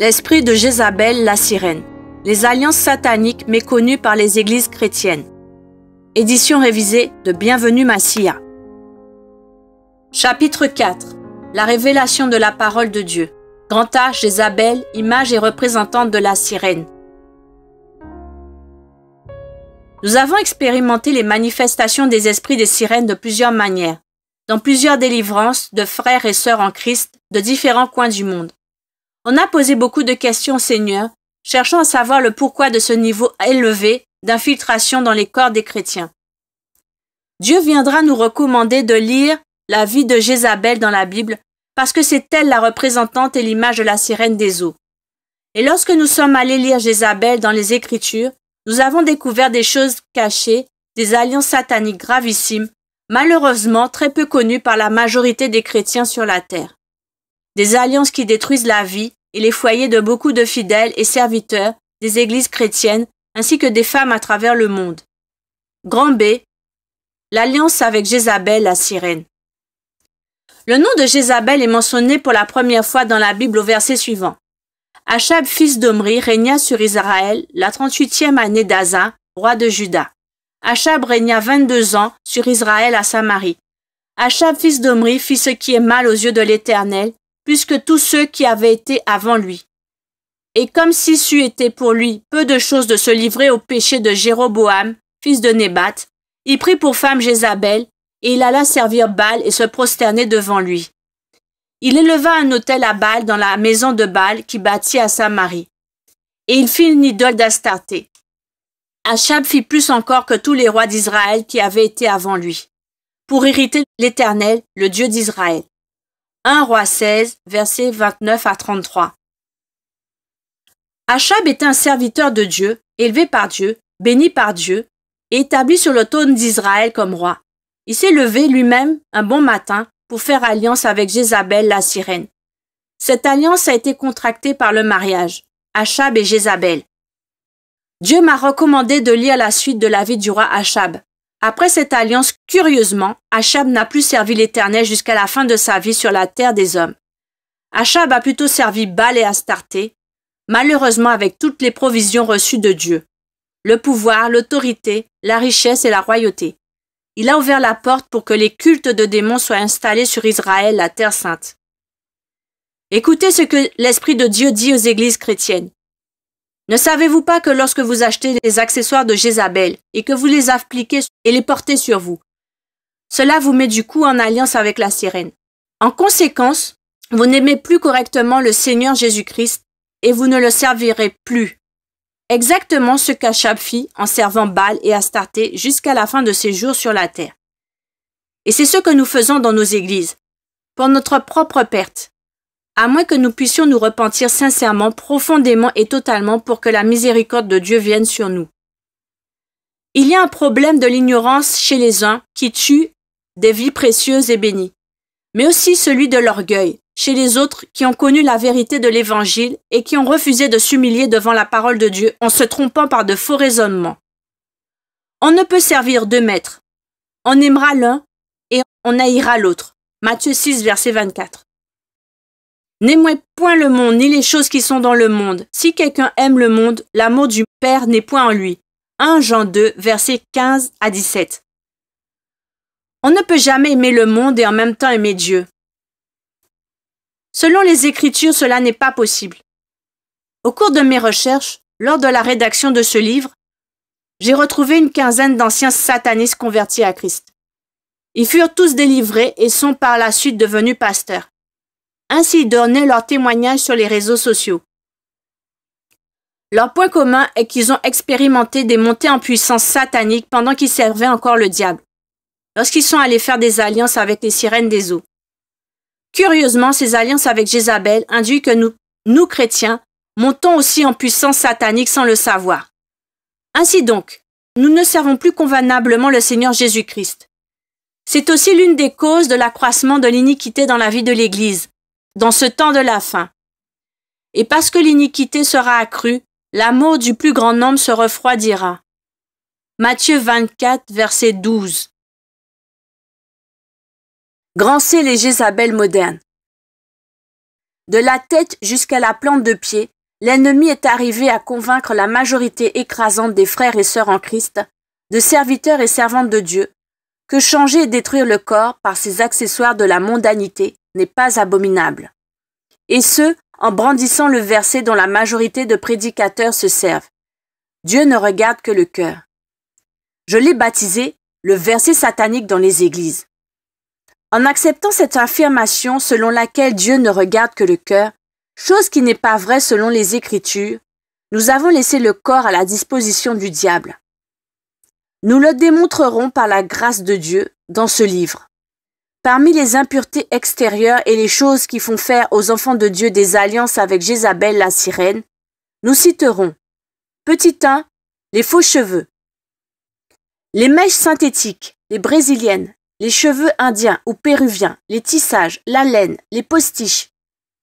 l'esprit de Jézabel la sirène, les alliances sataniques méconnues par les églises chrétiennes. Édition révisée de Bienvenue Massia. Chapitre 4 La révélation de la parole de Dieu. Grand A, Jézabel, image et représentante de la sirène. Nous avons expérimenté les manifestations des esprits des sirènes de plusieurs manières, dans plusieurs délivrances de frères et sœurs en Christ de différents coins du monde. On a posé beaucoup de questions au Seigneur, cherchant à savoir le pourquoi de ce niveau élevé d'infiltration dans les corps des chrétiens. Dieu viendra nous recommander de lire la vie de Jézabel dans la Bible parce que c'est elle la représentante et l'image de la sirène des eaux. Et lorsque nous sommes allés lire Jézabel dans les Écritures, nous avons découvert des choses cachées, des alliances sataniques gravissimes, malheureusement très peu connues par la majorité des chrétiens sur la terre des alliances qui détruisent la vie et les foyers de beaucoup de fidèles et serviteurs des églises chrétiennes ainsi que des femmes à travers le monde. Grand B. L'alliance avec Jézabel la sirène. Le nom de Jézabel est mentionné pour la première fois dans la Bible au verset suivant. Achab, fils d'Omri, régna sur Israël la 38e année d'Aza, roi de Juda. Achab régna 22 ans sur Israël à Samarie. Achab, fils d'Omri, fit ce qui est mal aux yeux de l'Éternel, plus que tous ceux qui avaient été avant lui. Et comme si c'eût été pour lui peu de chose de se livrer au péché de Jéroboam, fils de Nébat, il prit pour femme Jézabel, et il alla servir Baal et se prosterner devant lui. Il éleva un autel à Baal dans la maison de Baal qui bâtit à Samarie. Et il fit une idole d'Astarté. Achab fit plus encore que tous les rois d'Israël qui avaient été avant lui, pour irriter l'Éternel, le Dieu d'Israël. 1 roi 16, versets 29 à 33. Achab était un serviteur de Dieu, élevé par Dieu, béni par Dieu, et établi sur le trône d'Israël comme roi. Il s'est levé lui-même un bon matin pour faire alliance avec Jézabel la sirène. Cette alliance a été contractée par le mariage, Achab et Jézabel. Dieu m'a recommandé de lire la suite de la vie du roi Achab, après cette alliance, curieusement, Achab n'a plus servi l'Éternel jusqu'à la fin de sa vie sur la terre des hommes. Achab a plutôt servi Baal et Astarté, malheureusement avec toutes les provisions reçues de Dieu, le pouvoir, l'autorité, la richesse et la royauté. Il a ouvert la porte pour que les cultes de démons soient installés sur Israël, la terre sainte. Écoutez ce que l'Esprit de Dieu dit aux églises chrétiennes. Ne savez-vous pas que lorsque vous achetez les accessoires de Jézabel et que vous les appliquez et les portez sur vous, cela vous met du coup en alliance avec la sirène. En conséquence, vous n'aimez plus correctement le Seigneur Jésus-Christ et vous ne le servirez plus. Exactement ce qu'Achab fit en servant Baal et Astarté jusqu'à la fin de ses jours sur la terre. Et c'est ce que nous faisons dans nos églises, pour notre propre perte à moins que nous puissions nous repentir sincèrement, profondément et totalement pour que la miséricorde de Dieu vienne sur nous. Il y a un problème de l'ignorance chez les uns qui tue des vies précieuses et bénies, mais aussi celui de l'orgueil chez les autres qui ont connu la vérité de l'Évangile et qui ont refusé de s'humilier devant la parole de Dieu en se trompant par de faux raisonnements. On ne peut servir deux maîtres. On aimera l'un et on haïra l'autre. Matthieu 6, verset 24. N'aimez point le monde, ni les choses qui sont dans le monde. Si quelqu'un aime le monde, l'amour du Père n'est point en lui. 1 Jean 2, versets 15 à 17. On ne peut jamais aimer le monde et en même temps aimer Dieu. Selon les Écritures, cela n'est pas possible. Au cours de mes recherches, lors de la rédaction de ce livre, j'ai retrouvé une quinzaine d'anciens satanistes convertis à Christ. Ils furent tous délivrés et sont par la suite devenus pasteurs. Ainsi, donnaient leur témoignage sur les réseaux sociaux. Leur point commun est qu'ils ont expérimenté des montées en puissance satanique pendant qu'ils servaient encore le diable, lorsqu'ils sont allés faire des alliances avec les sirènes des eaux. Curieusement, ces alliances avec Jézabel induisent que nous, nous chrétiens, montons aussi en puissance satanique sans le savoir. Ainsi donc, nous ne servons plus convenablement le Seigneur Jésus-Christ. C'est aussi l'une des causes de l'accroissement de l'iniquité dans la vie de l'Église, dans ce temps de la fin. Et parce que l'iniquité sera accrue, l'amour du plus grand nombre se refroidira. Matthieu 24, verset 12. Grand les Jézabel modernes. De la tête jusqu'à la plante de pied, l'ennemi est arrivé à convaincre la majorité écrasante des frères et sœurs en Christ, de serviteurs et servantes de Dieu, que changer et détruire le corps par ses accessoires de la mondanité n'est pas abominable. Et ce, en brandissant le verset dont la majorité de prédicateurs se servent. Dieu ne regarde que le cœur. Je l'ai baptisé le verset satanique dans les églises. En acceptant cette affirmation selon laquelle Dieu ne regarde que le cœur, chose qui n'est pas vraie selon les Écritures, nous avons laissé le corps à la disposition du diable. Nous le démontrerons par la grâce de Dieu dans ce livre. Parmi les impuretés extérieures et les choses qui font faire aux enfants de Dieu des alliances avec Jézabel la sirène, nous citerons Petit 1, les faux cheveux. Les mèches synthétiques, les brésiliennes, les cheveux indiens ou péruviens, les tissages, la laine, les postiches.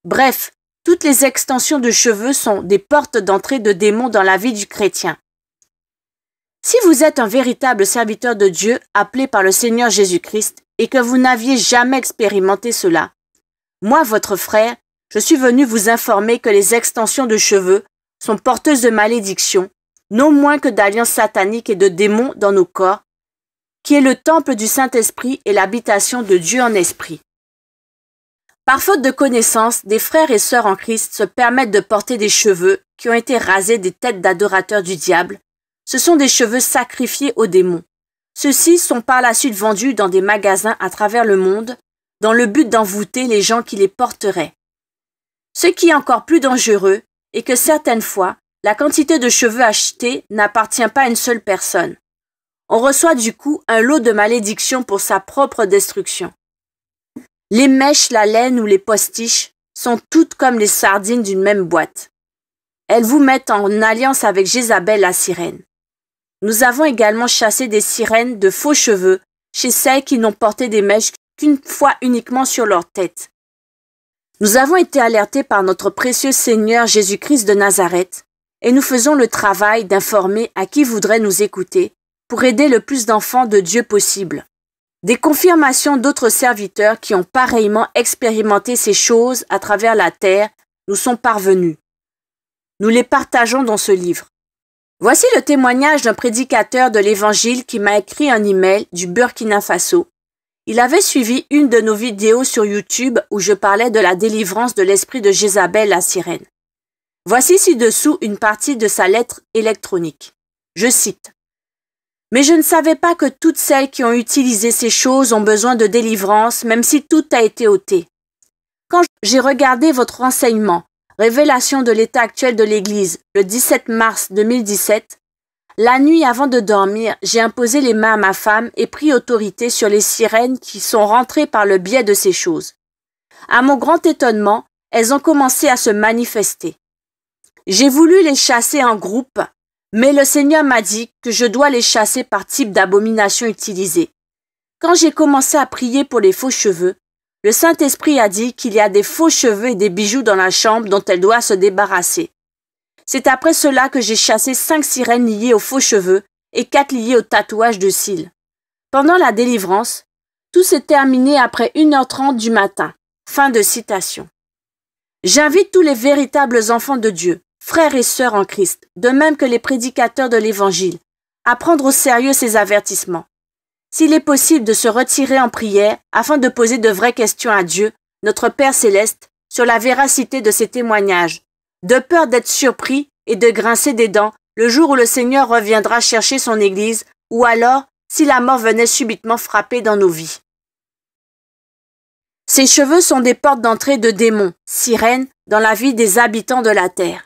Bref, toutes les extensions de cheveux sont des portes d'entrée de démons dans la vie du chrétien. Si vous êtes un véritable serviteur de Dieu appelé par le Seigneur Jésus-Christ, et que vous n'aviez jamais expérimenté cela. Moi, votre frère, je suis venu vous informer que les extensions de cheveux sont porteuses de malédictions, non moins que d'alliances sataniques et de démons dans nos corps, qui est le temple du Saint-Esprit et l'habitation de Dieu en esprit. Par faute de connaissance, des frères et sœurs en Christ se permettent de porter des cheveux qui ont été rasés des têtes d'adorateurs du diable. Ce sont des cheveux sacrifiés aux démons. Ceux-ci sont par la suite vendus dans des magasins à travers le monde dans le but d'envoûter les gens qui les porteraient. Ce qui est encore plus dangereux est que certaines fois, la quantité de cheveux achetés n'appartient pas à une seule personne. On reçoit du coup un lot de malédictions pour sa propre destruction. Les mèches, la laine ou les postiches sont toutes comme les sardines d'une même boîte. Elles vous mettent en alliance avec Jézabel la sirène. Nous avons également chassé des sirènes de faux cheveux chez celles qui n'ont porté des mèches qu'une fois uniquement sur leur tête. Nous avons été alertés par notre précieux Seigneur Jésus-Christ de Nazareth, et nous faisons le travail d'informer à qui voudrait nous écouter pour aider le plus d'enfants de Dieu possible. Des confirmations d'autres serviteurs qui ont pareillement expérimenté ces choses à travers la terre nous sont parvenues. Nous les partageons dans ce livre. Voici le témoignage d'un prédicateur de l'Évangile qui m'a écrit un email du Burkina Faso. Il avait suivi une de nos vidéos sur YouTube où je parlais de la délivrance de l'esprit de Jézabel la sirène. Voici ci-dessous une partie de sa lettre électronique. Je cite. Mais je ne savais pas que toutes celles qui ont utilisé ces choses ont besoin de délivrance, même si tout a été ôté. Quand j'ai regardé votre renseignement, Révélation de l'état actuel de l'Église le 17 mars 2017. La nuit avant de dormir, j'ai imposé les mains à ma femme et pris autorité sur les sirènes qui sont rentrées par le biais de ces choses. À mon grand étonnement, elles ont commencé à se manifester. J'ai voulu les chasser en groupe, mais le Seigneur m'a dit que je dois les chasser par type d'abomination utilisée. Quand j'ai commencé à prier pour les faux cheveux, le Saint-Esprit a dit qu'il y a des faux cheveux et des bijoux dans la chambre dont elle doit se débarrasser. C'est après cela que j'ai chassé cinq sirènes liées aux faux cheveux et quatre liées au tatouage de cils. Pendant la délivrance, tout s'est terminé après 1h30 du matin. Fin de citation. J'invite tous les véritables enfants de Dieu, frères et sœurs en Christ, de même que les prédicateurs de l'Évangile, à prendre au sérieux ces avertissements. S'il est possible de se retirer en prière afin de poser de vraies questions à Dieu, notre Père céleste, sur la véracité de ses témoignages, de peur d'être surpris et de grincer des dents le jour où le Seigneur reviendra chercher son Église, ou alors si la mort venait subitement frapper dans nos vies. Ces cheveux sont des portes d'entrée de démons, sirènes, dans la vie des habitants de la terre.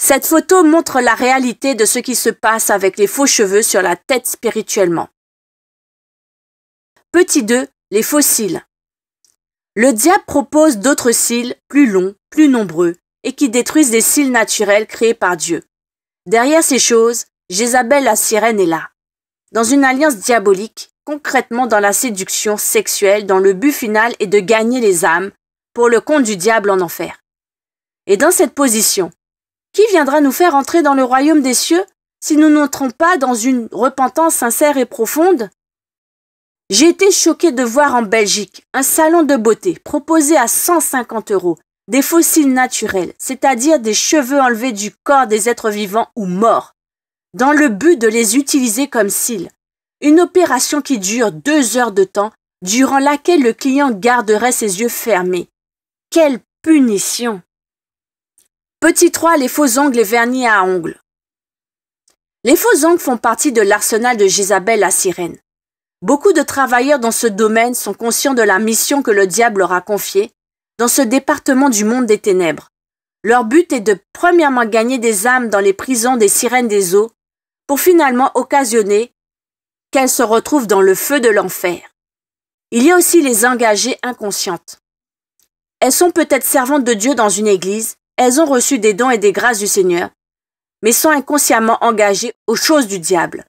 Cette photo montre la réalité de ce qui se passe avec les faux cheveux sur la tête spirituellement. Petit 2, les fossiles. Le diable propose d'autres cils plus longs, plus nombreux, et qui détruisent des cils naturels créés par Dieu. Derrière ces choses, Jézabel la sirène est là. Dans une alliance diabolique, concrètement dans la séduction sexuelle, dont le but final est de gagner les âmes pour le compte du diable en enfer. Et dans cette position, qui viendra nous faire entrer dans le royaume des cieux si nous n'entrons pas dans une repentance sincère et profonde j'ai été choquée de voir en Belgique un salon de beauté proposé à 150 euros des fossiles naturels, c'est-à-dire des cheveux enlevés du corps des êtres vivants ou morts, dans le but de les utiliser comme cils. Une opération qui dure deux heures de temps, durant laquelle le client garderait ses yeux fermés. Quelle punition Petit 3, les faux ongles et vernis à ongles. Les faux ongles font partie de l'arsenal de Gisabelle la sirène. Beaucoup de travailleurs dans ce domaine sont conscients de la mission que le diable leur a confiée dans ce département du monde des ténèbres. Leur but est de premièrement gagner des âmes dans les prisons des sirènes des eaux pour finalement occasionner qu'elles se retrouvent dans le feu de l'enfer. Il y a aussi les engagées inconscientes. Elles sont peut-être servantes de Dieu dans une église, elles ont reçu des dons et des grâces du Seigneur, mais sont inconsciemment engagées aux choses du diable.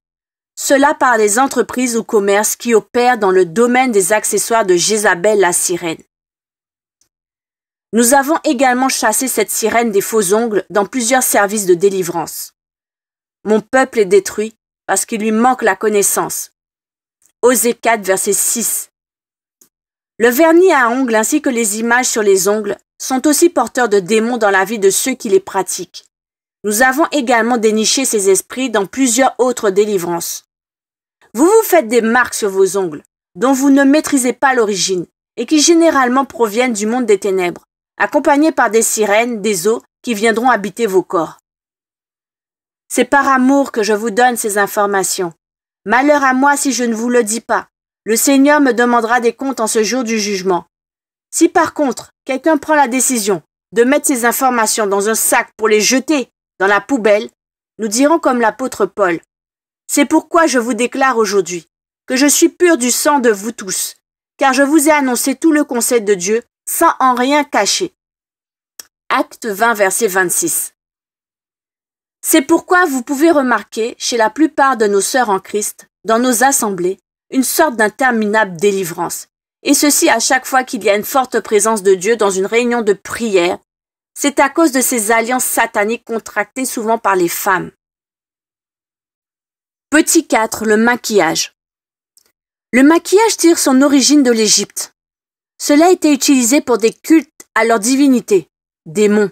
Cela par les entreprises ou commerces qui opèrent dans le domaine des accessoires de Jézabel la sirène. Nous avons également chassé cette sirène des faux ongles dans plusieurs services de délivrance. Mon peuple est détruit parce qu'il lui manque la connaissance. Osée 4, verset 6. Le vernis à ongles ainsi que les images sur les ongles sont aussi porteurs de démons dans la vie de ceux qui les pratiquent. Nous avons également déniché ces esprits dans plusieurs autres délivrances. Vous vous faites des marques sur vos ongles, dont vous ne maîtrisez pas l'origine, et qui généralement proviennent du monde des ténèbres, accompagnées par des sirènes, des eaux, qui viendront habiter vos corps. C'est par amour que je vous donne ces informations. Malheur à moi si je ne vous le dis pas. Le Seigneur me demandera des comptes en ce jour du jugement. Si par contre quelqu'un prend la décision de mettre ces informations dans un sac pour les jeter dans la poubelle, nous dirons comme l'apôtre Paul, c'est pourquoi je vous déclare aujourd'hui que je suis pur du sang de vous tous, car je vous ai annoncé tout le conseil de Dieu sans en rien cacher. Acte 20, verset 26. C'est pourquoi vous pouvez remarquer chez la plupart de nos sœurs en Christ, dans nos assemblées, une sorte d'interminable délivrance. Et ceci à chaque fois qu'il y a une forte présence de Dieu dans une réunion de prière, c'est à cause de ces alliances sataniques contractées souvent par les femmes. Petit 4. Le maquillage. Le maquillage tire son origine de l'Égypte. Cela été utilisé pour des cultes à leurs divinités, démons.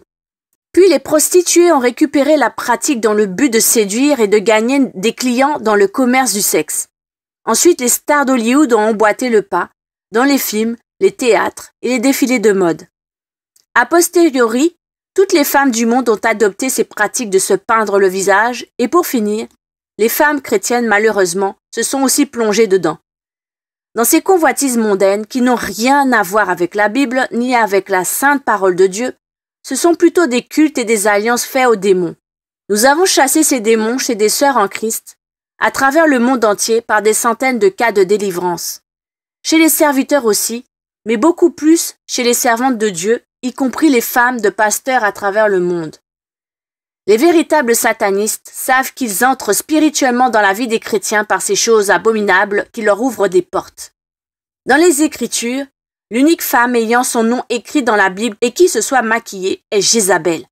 Puis les prostituées ont récupéré la pratique dans le but de séduire et de gagner des clients dans le commerce du sexe. Ensuite, les stars d'Hollywood ont emboîté le pas dans les films, les théâtres et les défilés de mode. A posteriori, toutes les femmes du monde ont adopté ces pratiques de se peindre le visage et pour finir, les femmes chrétiennes malheureusement se sont aussi plongées dedans. Dans ces convoitises mondaines qui n'ont rien à voir avec la Bible ni avec la sainte parole de Dieu, ce sont plutôt des cultes et des alliances faits aux démons. Nous avons chassé ces démons chez des sœurs en Christ, à travers le monde entier par des centaines de cas de délivrance. Chez les serviteurs aussi, mais beaucoup plus chez les servantes de Dieu, y compris les femmes de pasteurs à travers le monde. Les véritables satanistes savent qu'ils entrent spirituellement dans la vie des chrétiens par ces choses abominables qui leur ouvrent des portes. Dans les Écritures, l'unique femme ayant son nom écrit dans la Bible et qui se soit maquillée est Jézabel.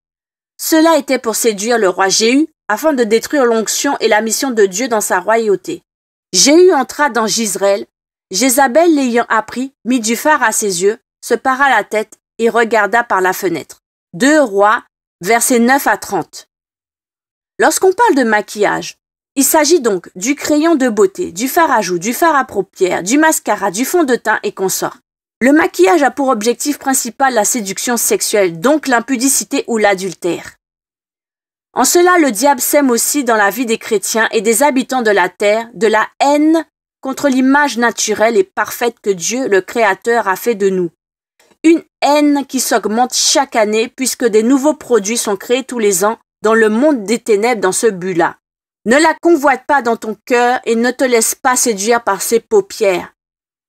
Cela était pour séduire le roi Jéhu afin de détruire l'onction et la mission de Dieu dans sa royauté. Jéhu entra dans Gisraël. Jézabel, l'ayant appris, mit du phare à ses yeux, se para la tête et regarda par la fenêtre. Deux rois versets 9 à 30. Lorsqu'on parle de maquillage, il s'agit donc du crayon de beauté, du fard à joues, du fard à paupières, du mascara, du fond de teint et consort. Le maquillage a pour objectif principal la séduction sexuelle, donc l'impudicité ou l'adultère. En cela, le diable sème aussi dans la vie des chrétiens et des habitants de la terre de la haine contre l'image naturelle et parfaite que Dieu, le Créateur, a fait de nous. Une haine qui s'augmente chaque année puisque des nouveaux produits sont créés tous les ans dans le monde des ténèbres dans ce but-là. Ne la convoite pas dans ton cœur et ne te laisse pas séduire par ses paupières.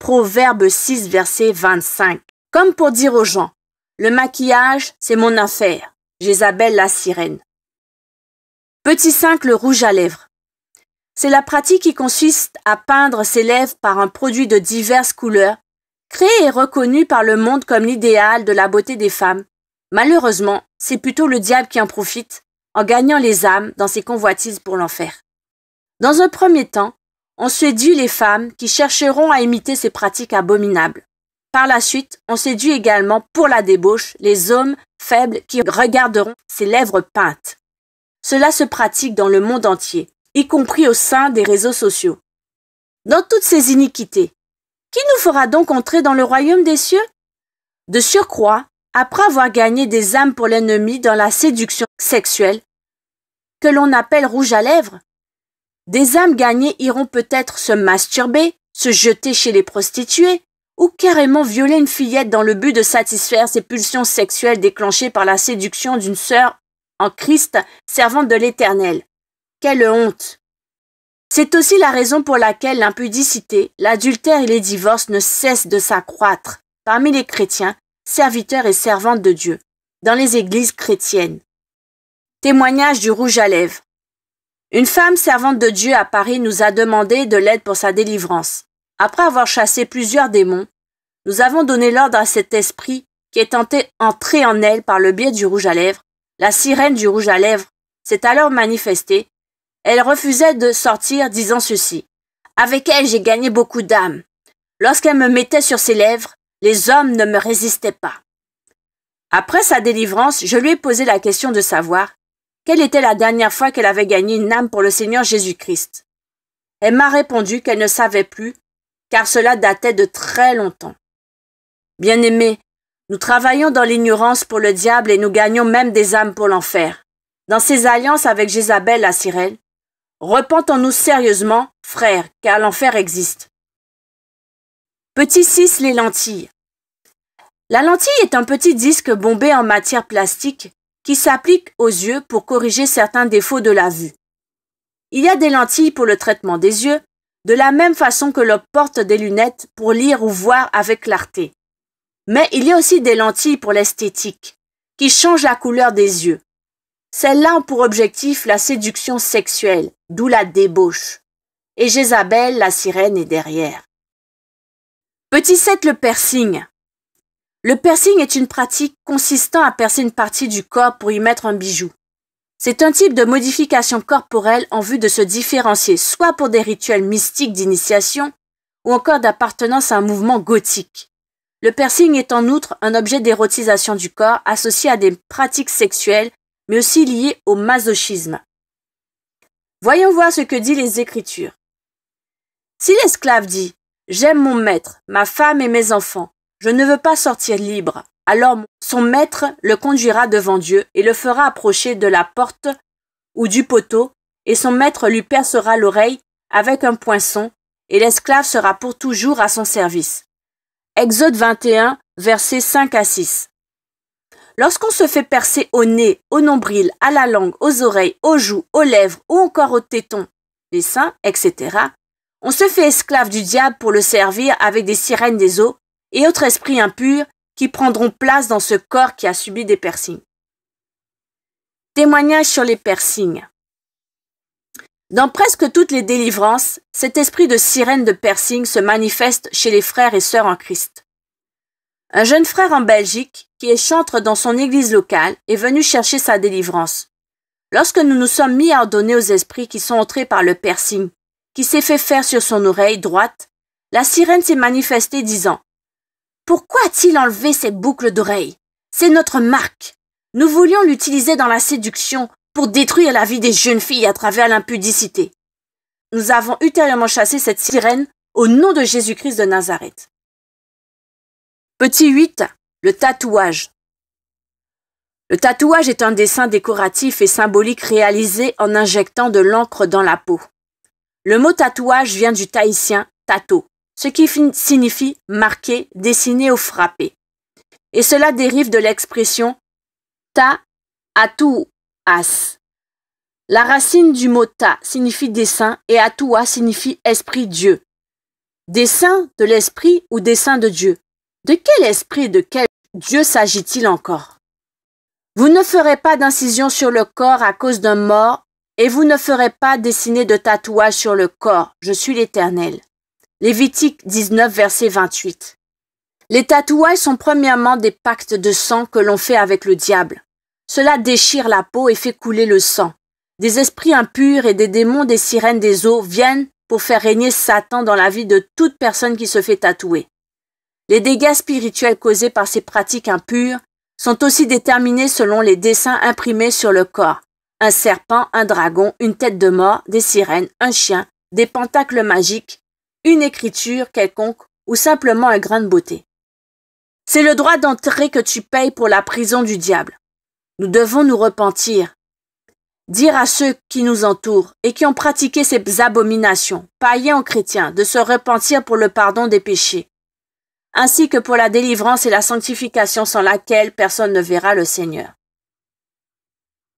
Proverbe 6, verset 25. Comme pour dire aux gens, le maquillage, c'est mon affaire. J'ésabelle la sirène. Petit 5, le rouge à lèvres. C'est la pratique qui consiste à peindre ses lèvres par un produit de diverses couleurs Créé et reconnu par le monde comme l'idéal de la beauté des femmes, malheureusement, c'est plutôt le diable qui en profite en gagnant les âmes dans ses convoitises pour l'enfer. Dans un premier temps, on séduit les femmes qui chercheront à imiter ces pratiques abominables. Par la suite, on séduit également pour la débauche les hommes faibles qui regarderont ses lèvres peintes. Cela se pratique dans le monde entier, y compris au sein des réseaux sociaux. Dans toutes ces iniquités, qui nous fera donc entrer dans le royaume des cieux De surcroît, après avoir gagné des âmes pour l'ennemi dans la séduction sexuelle, que l'on appelle rouge à lèvres, des âmes gagnées iront peut-être se masturber, se jeter chez les prostituées, ou carrément violer une fillette dans le but de satisfaire ses pulsions sexuelles déclenchées par la séduction d'une sœur en Christ servante de l'Éternel. Quelle honte c'est aussi la raison pour laquelle l'impudicité, l'adultère et les divorces ne cessent de s'accroître parmi les chrétiens, serviteurs et servantes de Dieu, dans les églises chrétiennes. Témoignage du rouge à lèvres. Une femme servante de Dieu à Paris nous a demandé de l'aide pour sa délivrance. Après avoir chassé plusieurs démons, nous avons donné l'ordre à cet esprit qui est tenté entré en elle par le biais du rouge à lèvres. La sirène du rouge à lèvres s'est alors manifestée elle refusait de sortir disant ceci. Avec elle, j'ai gagné beaucoup d'âmes. Lorsqu'elle me mettait sur ses lèvres, les hommes ne me résistaient pas. Après sa délivrance, je lui ai posé la question de savoir quelle était la dernière fois qu'elle avait gagné une âme pour le Seigneur Jésus-Christ. Elle m'a répondu qu'elle ne savait plus, car cela datait de très longtemps. bien aimé, nous travaillons dans l'ignorance pour le diable et nous gagnons même des âmes pour l'enfer. Dans ses alliances avec Jézabel la Sirène, Repentons-nous sérieusement, frères, car l'enfer existe. Petit 6. Les lentilles. La lentille est un petit disque bombé en matière plastique qui s'applique aux yeux pour corriger certains défauts de la vue. Il y a des lentilles pour le traitement des yeux, de la même façon que l'on porte des lunettes pour lire ou voir avec clarté. Mais il y a aussi des lentilles pour l'esthétique, qui changent la couleur des yeux. Celles-là ont pour objectif la séduction sexuelle, d'où la débauche. Et Jézabel, la sirène, est derrière. Petit 7, le piercing. Le piercing est une pratique consistant à percer une partie du corps pour y mettre un bijou. C'est un type de modification corporelle en vue de se différencier soit pour des rituels mystiques d'initiation ou encore d'appartenance à un mouvement gothique. Le piercing est en outre un objet d'érotisation du corps associé à des pratiques sexuelles mais aussi lié au masochisme. Voyons voir ce que disent les Écritures. Si l'esclave dit J'aime mon maître, ma femme et mes enfants, je ne veux pas sortir libre, alors son maître le conduira devant Dieu et le fera approcher de la porte ou du poteau, et son maître lui percera l'oreille avec un poinçon, et l'esclave sera pour toujours à son service. Exode 21, versets 5 à 6. Lorsqu'on se fait percer au nez, au nombril, à la langue, aux oreilles, aux joues, aux lèvres ou encore aux tétons, les seins, etc., on se fait esclave du diable pour le servir avec des sirènes des eaux et autres esprits impurs qui prendront place dans ce corps qui a subi des piercings. Témoignage sur les piercings. Dans presque toutes les délivrances, cet esprit de sirène de piercing se manifeste chez les frères et sœurs en Christ. Un jeune frère en Belgique, qui est chantre dans son église locale, est venu chercher sa délivrance. Lorsque nous nous sommes mis à ordonner aux esprits qui sont entrés par le piercing, qui s'est fait faire sur son oreille droite, la sirène s'est manifestée disant Pourquoi a-t-il enlevé ses boucles d'oreilles C'est notre marque. Nous voulions l'utiliser dans la séduction pour détruire la vie des jeunes filles à travers l'impudicité. Nous avons ultérieurement chassé cette sirène au nom de Jésus-Christ de Nazareth. Petit 8. Le tatouage. Le tatouage est un dessin décoratif et symbolique réalisé en injectant de l'encre dans la peau. Le mot tatouage vient du tahitien tato, ce qui signifie marquer, dessiner ou frapper. Et cela dérive de l'expression ta as. La racine du mot ta signifie dessin et atoua signifie esprit Dieu. Dessin de l'esprit ou dessin de Dieu. De quel esprit, de quel Dieu s'agit-il encore Vous ne ferez pas d'incision sur le corps à cause d'un mort, et vous ne ferez pas dessiner de tatouage sur le corps. Je suis l'Éternel. Lévitique 19, verset 28. Les tatouages sont premièrement des pactes de sang que l'on fait avec le diable. Cela déchire la peau et fait couler le sang. Des esprits impurs et des démons des sirènes des eaux viennent pour faire régner Satan dans la vie de toute personne qui se fait tatouer. Les dégâts spirituels causés par ces pratiques impures sont aussi déterminés selon les dessins imprimés sur le corps. Un serpent, un dragon, une tête de mort, des sirènes, un chien, des pentacles magiques, une écriture quelconque ou simplement un grain de beauté. C'est le droit d'entrée que tu payes pour la prison du diable. Nous devons nous repentir, dire à ceux qui nous entourent et qui ont pratiqué ces abominations, païens en chrétiens, de se repentir pour le pardon des péchés ainsi que pour la délivrance et la sanctification sans laquelle personne ne verra le Seigneur.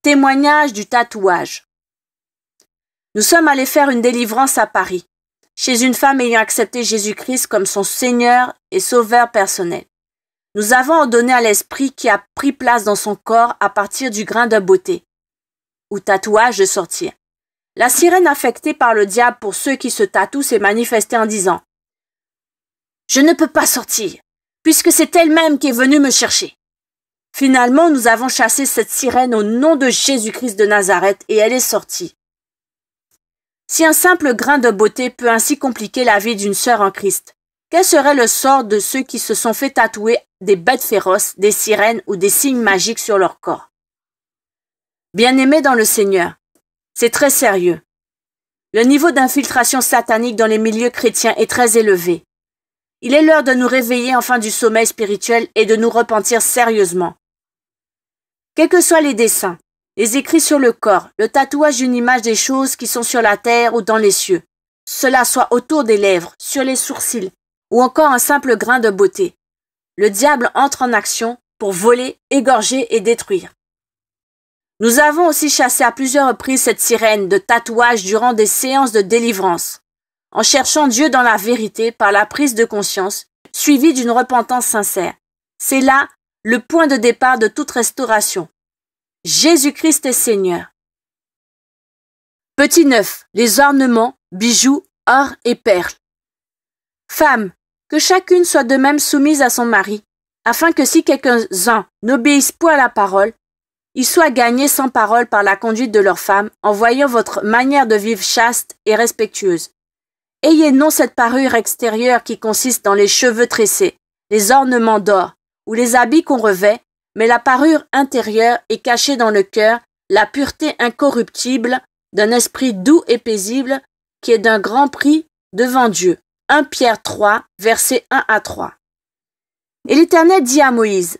Témoignage du tatouage. Nous sommes allés faire une délivrance à Paris, chez une femme ayant accepté Jésus-Christ comme son Seigneur et Sauveur personnel. Nous avons ordonné à l'esprit qui a pris place dans son corps à partir du grain de beauté, ou tatouage de sortir. La sirène affectée par le diable pour ceux qui se tatouent s'est manifestée en disant je ne peux pas sortir, puisque c'est elle-même qui est venue me chercher. Finalement, nous avons chassé cette sirène au nom de Jésus-Christ de Nazareth et elle est sortie. Si un simple grain de beauté peut ainsi compliquer la vie d'une sœur en Christ, quel serait le sort de ceux qui se sont fait tatouer des bêtes féroces, des sirènes ou des signes magiques sur leur corps Bien-aimés dans le Seigneur, c'est très sérieux. Le niveau d'infiltration satanique dans les milieux chrétiens est très élevé. Il est l'heure de nous réveiller enfin du sommeil spirituel et de nous repentir sérieusement. Quels que soient les dessins, les écrits sur le corps, le tatouage d'une image des choses qui sont sur la terre ou dans les cieux, cela soit autour des lèvres, sur les sourcils, ou encore un simple grain de beauté. Le diable entre en action pour voler, égorger et détruire. Nous avons aussi chassé à plusieurs reprises cette sirène de tatouage durant des séances de délivrance en cherchant Dieu dans la vérité par la prise de conscience, suivie d'une repentance sincère. C'est là le point de départ de toute restauration. Jésus-Christ est Seigneur. Petit 9. Les ornements, bijoux, or et perles. Femmes, que chacune soit de même soumise à son mari, afin que si quelques-uns n'obéissent point à la parole, ils soient gagnés sans parole par la conduite de leur femme, en voyant votre manière de vivre chaste et respectueuse. Ayez non cette parure extérieure qui consiste dans les cheveux tressés, les ornements d'or, ou les habits qu'on revêt, mais la parure intérieure est cachée dans le cœur, la pureté incorruptible d'un esprit doux et paisible qui est d'un grand prix devant Dieu. 1 Pierre 3, versets 1 à 3. Et l'Éternel dit à Moïse,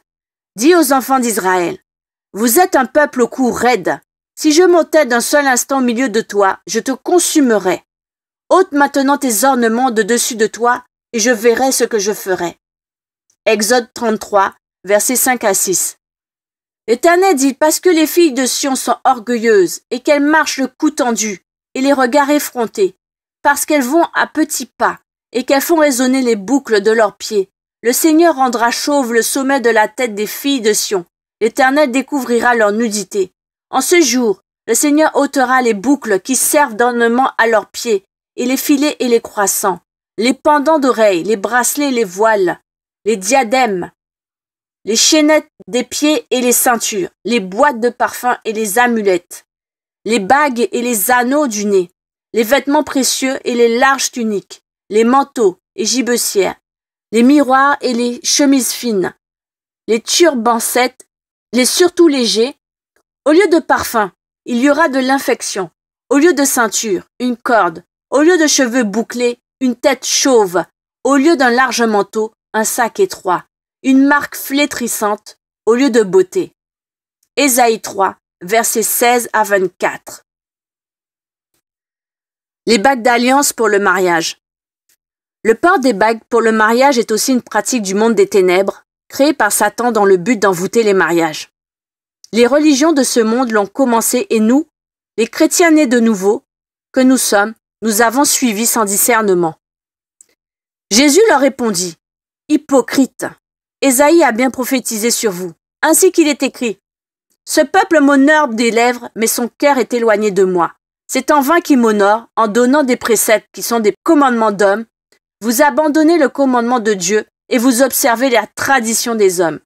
Dis aux enfants d'Israël, Vous êtes un peuple au cou raide. Si je m'ôtais d'un seul instant au milieu de toi, je te consumerais ôte maintenant tes ornements de dessus de toi, et je verrai ce que je ferai. Exode 33, versets 5 à 6. L'Éternel dit, parce que les filles de Sion sont orgueilleuses, et qu'elles marchent le cou tendu, et les regards effrontés, parce qu'elles vont à petits pas, et qu'elles font résonner les boucles de leurs pieds, le Seigneur rendra chauve le sommet de la tête des filles de Sion. L'Éternel découvrira leur nudité. En ce jour, le Seigneur ôtera les boucles qui servent d'ornement à leurs pieds et les filets et les croissants, les pendants d'oreilles, les bracelets et les voiles, les diadèmes, les chaînettes des pieds et les ceintures, les boîtes de parfums et les amulettes, les bagues et les anneaux du nez, les vêtements précieux et les larges tuniques, les manteaux et gibecières, les miroirs et les chemises fines, les turbancettes, les surtout légers. Au lieu de parfum, il y aura de l'infection. Au lieu de ceinture, une corde. Au lieu de cheveux bouclés, une tête chauve. Au lieu d'un large manteau, un sac étroit. Une marque flétrissante au lieu de beauté. Ésaïe 3, versets 16 à 24. Les bagues d'alliance pour le mariage. Le port des bagues pour le mariage est aussi une pratique du monde des ténèbres, créée par Satan dans le but d'envoûter les mariages. Les religions de ce monde l'ont commencé et nous, les chrétiens nés de nouveau, que nous sommes, nous avons suivi sans discernement. Jésus leur répondit, Hypocrite, Esaïe a bien prophétisé sur vous, ainsi qu'il est écrit, Ce peuple m'honore des lèvres, mais son cœur est éloigné de moi. C'est en vain qu'il m'honore en donnant des préceptes qui sont des commandements d'hommes. Vous abandonnez le commandement de Dieu et vous observez la tradition des hommes.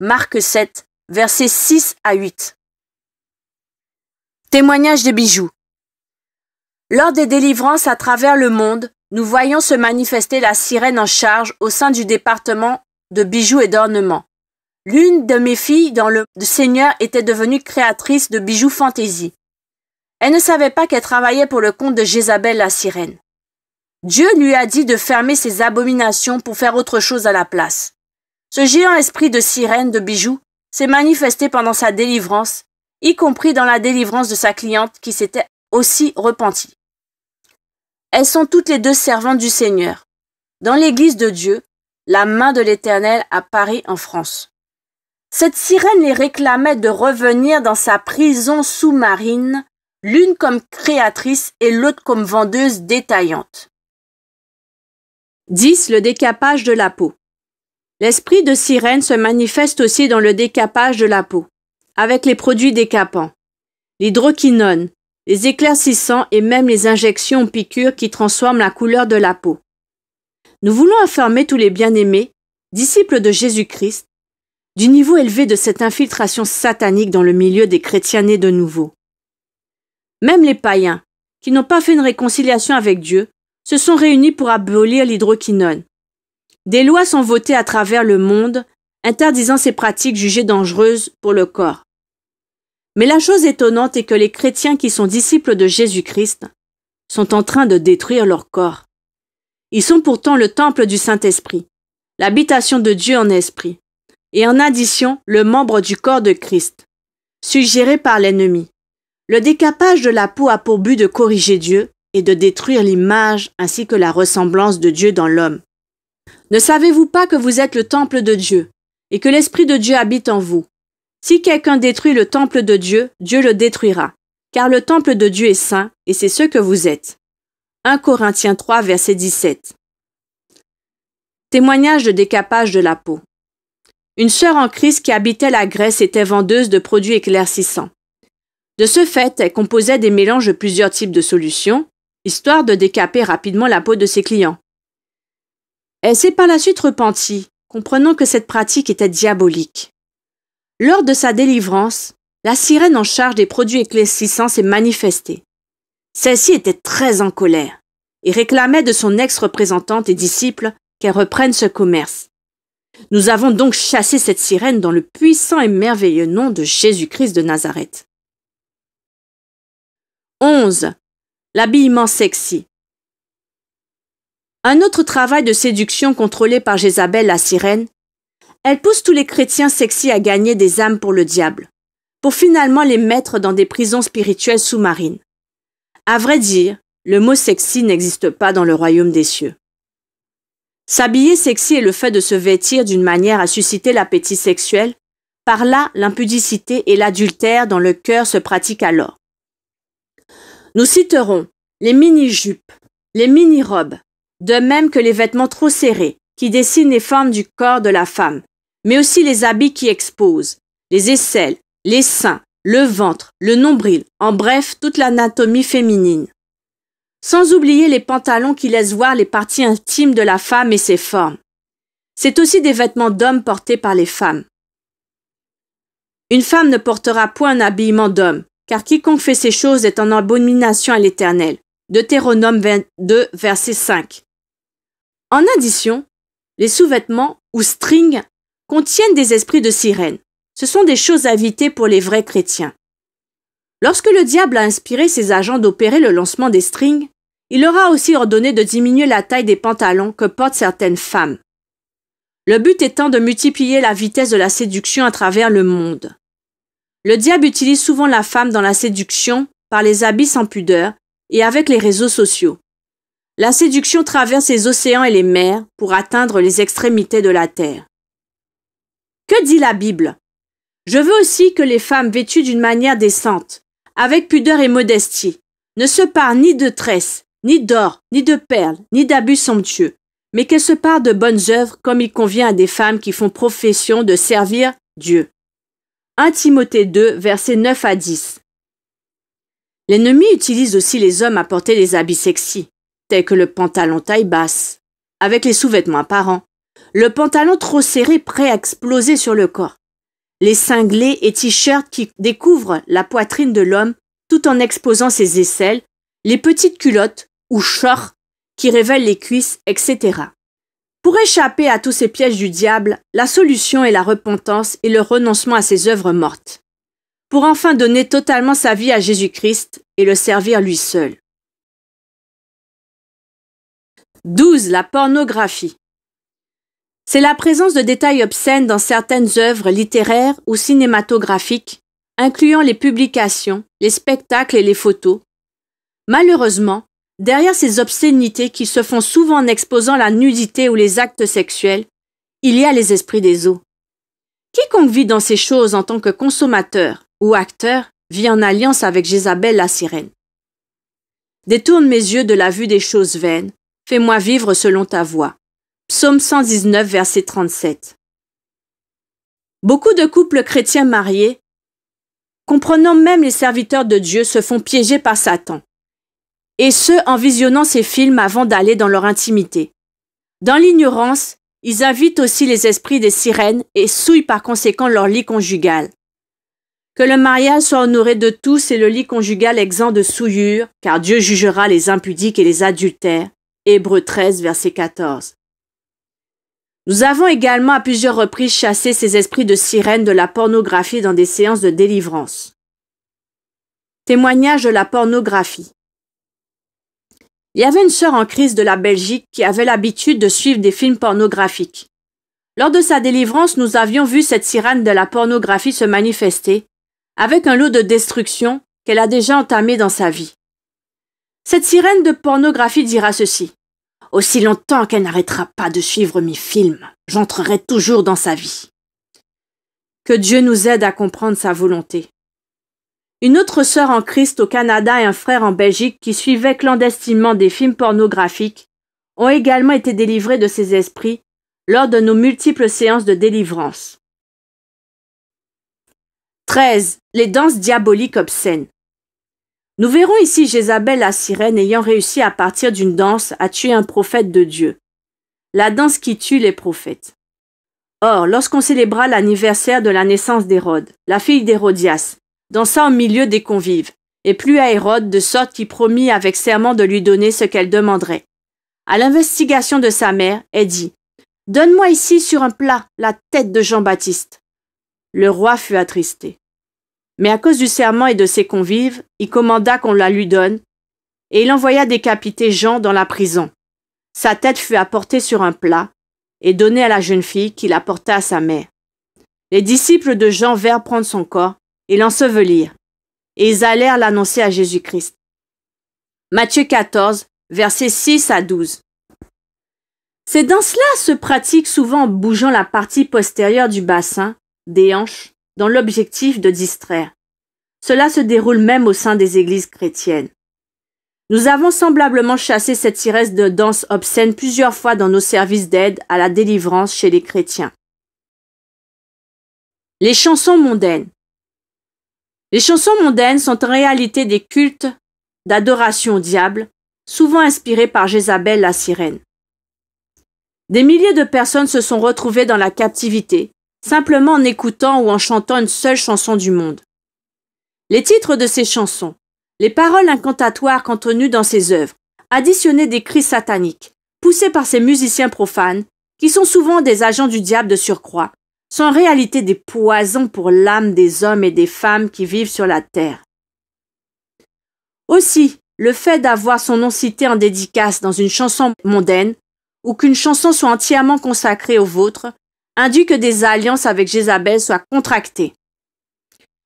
Marc 7, versets 6 à 8. Témoignage des bijoux. Lors des délivrances à travers le monde, nous voyons se manifester la sirène en charge au sein du département de bijoux et d'ornements. L'une de mes filles dans le Seigneur était devenue créatrice de bijoux fantaisie. Elle ne savait pas qu'elle travaillait pour le compte de Jézabel la sirène. Dieu lui a dit de fermer ses abominations pour faire autre chose à la place. Ce géant esprit de sirène de bijoux s'est manifesté pendant sa délivrance, y compris dans la délivrance de sa cliente qui s'était aussi repentie. Elles sont toutes les deux servantes du Seigneur. Dans l'Église de Dieu, la main de l'Éternel à Paris en France. Cette sirène les réclamait de revenir dans sa prison sous-marine, l'une comme créatrice et l'autre comme vendeuse détaillante. 10. Le décapage de la peau. L'esprit de sirène se manifeste aussi dans le décapage de la peau, avec les produits décapants. L'hydroquinone, les éclaircissants et même les injections piqûres qui transforment la couleur de la peau. Nous voulons affirmer tous les bien-aimés, disciples de Jésus-Christ, du niveau élevé de cette infiltration satanique dans le milieu des chrétiens nés de nouveau. Même les païens, qui n'ont pas fait une réconciliation avec Dieu, se sont réunis pour abolir l'hydroquinone. Des lois sont votées à travers le monde interdisant ces pratiques jugées dangereuses pour le corps. Mais la chose étonnante est que les chrétiens qui sont disciples de Jésus-Christ sont en train de détruire leur corps. Ils sont pourtant le temple du Saint-Esprit, l'habitation de Dieu en esprit, et en addition le membre du corps de Christ, suggéré par l'ennemi. Le décapage de la peau a pour but de corriger Dieu et de détruire l'image ainsi que la ressemblance de Dieu dans l'homme. Ne savez-vous pas que vous êtes le temple de Dieu et que l'Esprit de Dieu habite en vous si quelqu'un détruit le temple de Dieu, Dieu le détruira, car le temple de Dieu est saint, et c'est ce que vous êtes. 1 Corinthiens 3, verset 17. Témoignage de décapage de la peau. Une sœur en crise qui habitait la Grèce était vendeuse de produits éclaircissants. De ce fait, elle composait des mélanges de plusieurs types de solutions, histoire de décaper rapidement la peau de ses clients. Elle s'est par la suite repentie, comprenant que cette pratique était diabolique. Lors de sa délivrance, la sirène en charge des produits éclaircissants s'est manifestée. Celle-ci était très en colère et réclamait de son ex-représentante et disciple qu'elle reprenne ce commerce. Nous avons donc chassé cette sirène dans le puissant et merveilleux nom de Jésus-Christ de Nazareth. 11. L'habillement sexy. Un autre travail de séduction contrôlé par Jézabel la sirène elle pousse tous les chrétiens sexy à gagner des âmes pour le diable, pour finalement les mettre dans des prisons spirituelles sous-marines. À vrai dire, le mot sexy n'existe pas dans le royaume des cieux. S'habiller sexy est le fait de se vêtir d'une manière à susciter l'appétit sexuel, par là l'impudicité et l'adultère dans le cœur se pratiquent alors. Nous citerons les mini-jupes, les mini-robes, de même que les vêtements trop serrés, qui dessinent les formes du corps de la femme, mais aussi les habits qui exposent, les aisselles, les seins, le ventre, le nombril, en bref, toute l'anatomie féminine. Sans oublier les pantalons qui laissent voir les parties intimes de la femme et ses formes. C'est aussi des vêtements d'hommes portés par les femmes. Une femme ne portera point un habillement d'homme, car quiconque fait ces choses est en abomination à l'Éternel. Deutéronome 22, verset 5. En addition, les sous-vêtements ou strings contiennent des esprits de sirènes. Ce sont des choses à éviter pour les vrais chrétiens. Lorsque le diable a inspiré ses agents d'opérer le lancement des strings, il leur a aussi ordonné de diminuer la taille des pantalons que portent certaines femmes. Le but étant de multiplier la vitesse de la séduction à travers le monde. Le diable utilise souvent la femme dans la séduction par les habits sans pudeur et avec les réseaux sociaux. La séduction traverse les océans et les mers pour atteindre les extrémités de la terre. Que dit la Bible Je veux aussi que les femmes vêtues d'une manière décente, avec pudeur et modestie, ne se parent ni de tresses, ni d'or, ni de perles, ni d'abus somptueux, mais qu'elles se parent de bonnes œuvres comme il convient à des femmes qui font profession de servir Dieu. 1 Timothée 2, versets 9 à 10. L'ennemi utilise aussi les hommes à porter des habits sexy, tels que le pantalon taille basse, avec les sous-vêtements apparents, le pantalon trop serré prêt à exploser sur le corps, les cinglés et t-shirts qui découvrent la poitrine de l'homme tout en exposant ses aisselles, les petites culottes ou shorts qui révèlent les cuisses, etc. Pour échapper à tous ces pièges du diable, la solution est la repentance et le renoncement à ses œuvres mortes, pour enfin donner totalement sa vie à Jésus-Christ et le servir lui seul. 12. La pornographie c'est la présence de détails obscènes dans certaines œuvres littéraires ou cinématographiques, incluant les publications, les spectacles et les photos. Malheureusement, derrière ces obscénités qui se font souvent en exposant la nudité ou les actes sexuels, il y a les esprits des eaux. Quiconque vit dans ces choses en tant que consommateur ou acteur vit en alliance avec Jézabel la sirène. Détourne mes yeux de la vue des choses vaines, fais-moi vivre selon ta voix. Psaume 119, verset 37. Beaucoup de couples chrétiens mariés, comprenant même les serviteurs de Dieu, se font piéger par Satan. Et ce, en visionnant ces films avant d'aller dans leur intimité. Dans l'ignorance, ils invitent aussi les esprits des sirènes et souillent par conséquent leur lit conjugal. Que le mariage soit honoré de tous et le lit conjugal exempt de souillure, car Dieu jugera les impudiques et les adultères. Hébreux 13, verset 14. Nous avons également à plusieurs reprises chassé ces esprits de sirène de la pornographie dans des séances de délivrance. Témoignage de la pornographie. Il y avait une sœur en crise de la Belgique qui avait l'habitude de suivre des films pornographiques. Lors de sa délivrance, nous avions vu cette sirène de la pornographie se manifester, avec un lot de destruction qu'elle a déjà entamé dans sa vie. Cette sirène de pornographie dira ceci. Aussi longtemps qu'elle n'arrêtera pas de suivre mes films, j'entrerai toujours dans sa vie. Que Dieu nous aide à comprendre sa volonté. Une autre sœur en Christ au Canada et un frère en Belgique qui suivaient clandestinement des films pornographiques ont également été délivrés de ces esprits lors de nos multiples séances de délivrance. 13. Les danses diaboliques obscènes. Nous verrons ici Jézabel la sirène ayant réussi à partir d'une danse à tuer un prophète de Dieu. La danse qui tue les prophètes. Or, lorsqu'on célébra l'anniversaire de la naissance d'Hérode, la fille d'Hérodias dansa au milieu des convives, et plut à Hérode de sorte qu'il promit avec serment de lui donner ce qu'elle demanderait. À l'investigation de sa mère, elle dit Donne-moi ici sur un plat la tête de Jean-Baptiste. Le roi fut attristé. Mais à cause du serment et de ses convives, il commanda qu'on la lui donne, et il envoya décapiter Jean dans la prison. Sa tête fut apportée sur un plat et donnée à la jeune fille qui porta à sa mère. Les disciples de Jean vinrent prendre son corps et l'ensevelirent, et ils allèrent l'annoncer à Jésus-Christ. Matthieu 14, versets 6 à 12. Ces danses-là se pratiquent souvent en bougeant la partie postérieure du bassin, des hanches, dans l'objectif de distraire. Cela se déroule même au sein des églises chrétiennes. Nous avons semblablement chassé cette sirène de danse obscène plusieurs fois dans nos services d'aide à la délivrance chez les chrétiens. Les chansons mondaines. Les chansons mondaines sont en réalité des cultes d'adoration au diable, souvent inspirés par Jézabel la sirène. Des milliers de personnes se sont retrouvées dans la captivité, simplement en écoutant ou en chantant une seule chanson du monde. Les titres de ces chansons, les paroles incantatoires contenues dans ses œuvres, additionnées des cris sataniques, poussés par ces musiciens profanes, qui sont souvent des agents du diable de surcroît, sont en réalité des poisons pour l'âme des hommes et des femmes qui vivent sur la terre. Aussi, le fait d'avoir son nom cité en dédicace dans une chanson mondaine, ou qu'une chanson soit entièrement consacrée au vôtre, induit que des alliances avec Jézabel soient contractées.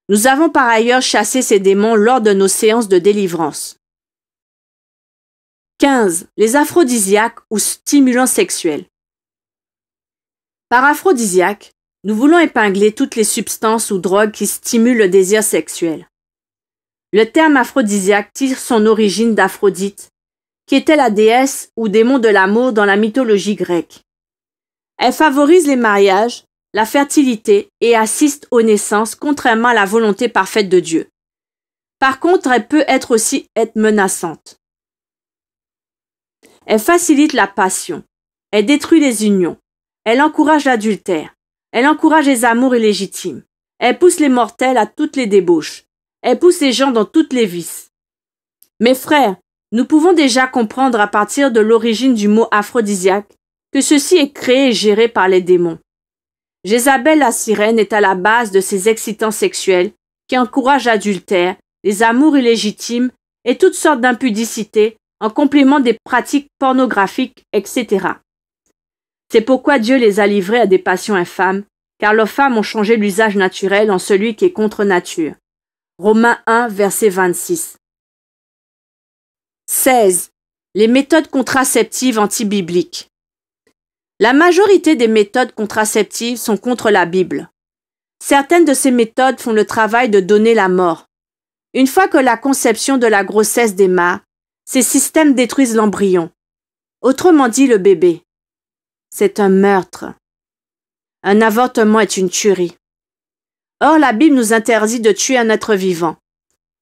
Nous avons par ailleurs chassé ces démons lors de nos séances de délivrance. 15. Les aphrodisiaques ou stimulants sexuels. Par aphrodisiaque, nous voulons épingler toutes les substances ou drogues qui stimulent le désir sexuel. Le terme aphrodisiaque tire son origine d'Aphrodite, qui était la déesse ou démon de l'amour dans la mythologie grecque. Elle favorise les mariages, la fertilité et assiste aux naissances contrairement à la volonté parfaite de Dieu. Par contre, elle peut être aussi être menaçante. Elle facilite la passion. Elle détruit les unions. Elle encourage l'adultère. Elle encourage les amours illégitimes. Elle pousse les mortels à toutes les débauches. Elle pousse les gens dans toutes les vices. Mes frères, nous pouvons déjà comprendre à partir de l'origine du mot aphrodisiaque que ceci est créé et géré par les démons. Jézabel la sirène est à la base de ces excitants sexuels qui encouragent l'adultère, les amours illégitimes et toutes sortes d'impudicités en complément des pratiques pornographiques, etc. C'est pourquoi Dieu les a livrés à des passions infâmes, car leurs femmes ont changé l'usage naturel en celui qui est contre nature. Romains 1, verset 26. 16. Les méthodes contraceptives antibibliques. La majorité des méthodes contraceptives sont contre la Bible. Certaines de ces méthodes font le travail de donner la mort. Une fois que la conception de la grossesse démarre, ces systèmes détruisent l'embryon, autrement dit le bébé. C'est un meurtre. Un avortement est une tuerie. Or, la Bible nous interdit de tuer un être vivant.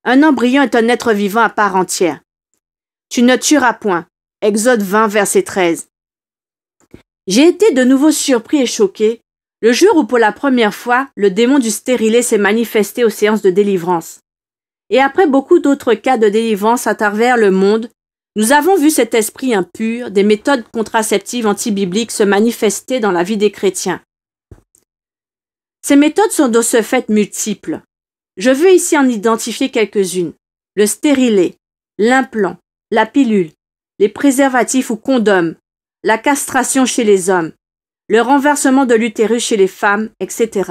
Un embryon est un être vivant à part entière. Tu ne tueras point. Exode 20, verset 13. J'ai été de nouveau surpris et choqué le jour où pour la première fois le démon du stérilet s'est manifesté aux séances de délivrance. Et après beaucoup d'autres cas de délivrance à travers le monde, nous avons vu cet esprit impur des méthodes contraceptives antibibliques se manifester dans la vie des chrétiens. Ces méthodes sont de ce fait multiples. Je veux ici en identifier quelques-unes. Le stérilet, l'implant, la pilule, les préservatifs ou condoms, la castration chez les hommes, le renversement de l'utérus chez les femmes, etc.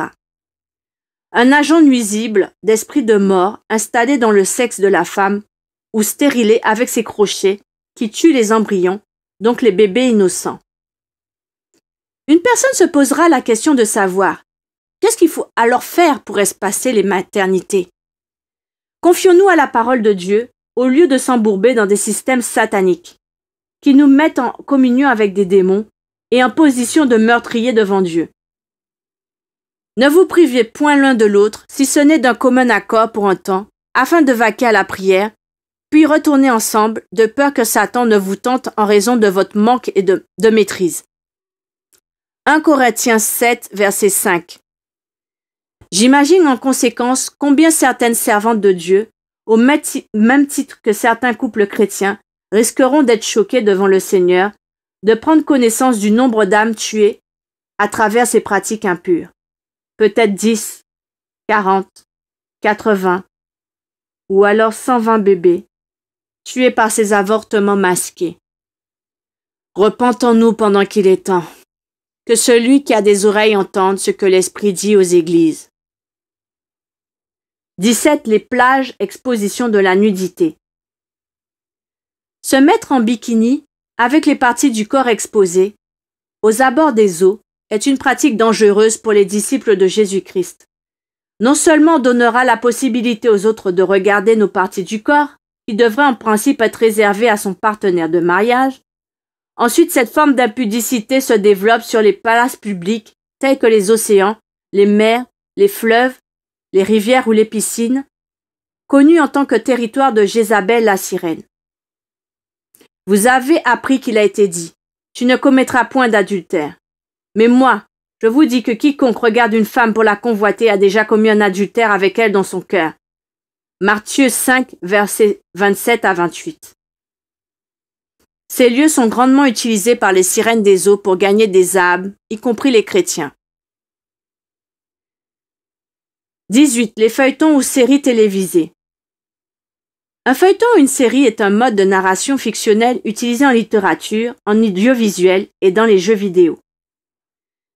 Un agent nuisible d'esprit de mort installé dans le sexe de la femme ou stérilé avec ses crochets qui tue les embryons, donc les bébés innocents. Une personne se posera la question de savoir qu'est-ce qu'il faut alors faire pour espacer les maternités. Confions-nous à la parole de Dieu au lieu de s'embourber dans des systèmes sataniques qui nous mettent en communion avec des démons et en position de meurtrier devant Dieu. Ne vous priviez point l'un de l'autre, si ce n'est d'un commun accord pour un temps, afin de vaquer à la prière, puis retourner ensemble, de peur que Satan ne vous tente en raison de votre manque et de, de maîtrise. 1 Corinthiens 7, verset 5. J'imagine en conséquence combien certaines servantes de Dieu, au même titre que certains couples chrétiens, risqueront d'être choqués devant le Seigneur, de prendre connaissance du nombre d'âmes tuées à travers ces pratiques impures. Peut-être 10, 40, 80 ou alors 120 bébés tués par ces avortements masqués. Repentons-nous pendant qu'il est temps. Que celui qui a des oreilles entende ce que l'Esprit dit aux églises. 17. Les plages, exposition de la nudité. Se mettre en bikini, avec les parties du corps exposées, aux abords des eaux, est une pratique dangereuse pour les disciples de Jésus-Christ. Non seulement donnera la possibilité aux autres de regarder nos parties du corps, qui devraient en principe être réservées à son partenaire de mariage, ensuite cette forme d'impudicité se développe sur les palaces publics tels que les océans, les mers, les fleuves, les rivières ou les piscines, connues en tant que territoire de Jézabel la sirène. Vous avez appris qu'il a été dit, tu ne commettras point d'adultère. Mais moi, je vous dis que quiconque regarde une femme pour la convoiter a déjà commis un adultère avec elle dans son cœur. Matthieu 5, versets 27 à 28. Ces lieux sont grandement utilisés par les sirènes des eaux pour gagner des âmes, y compris les chrétiens. 18. Les feuilletons ou séries télévisées. Un feuilleton ou une série est un mode de narration fictionnelle utilisé en littérature, en audiovisuel et dans les jeux vidéo.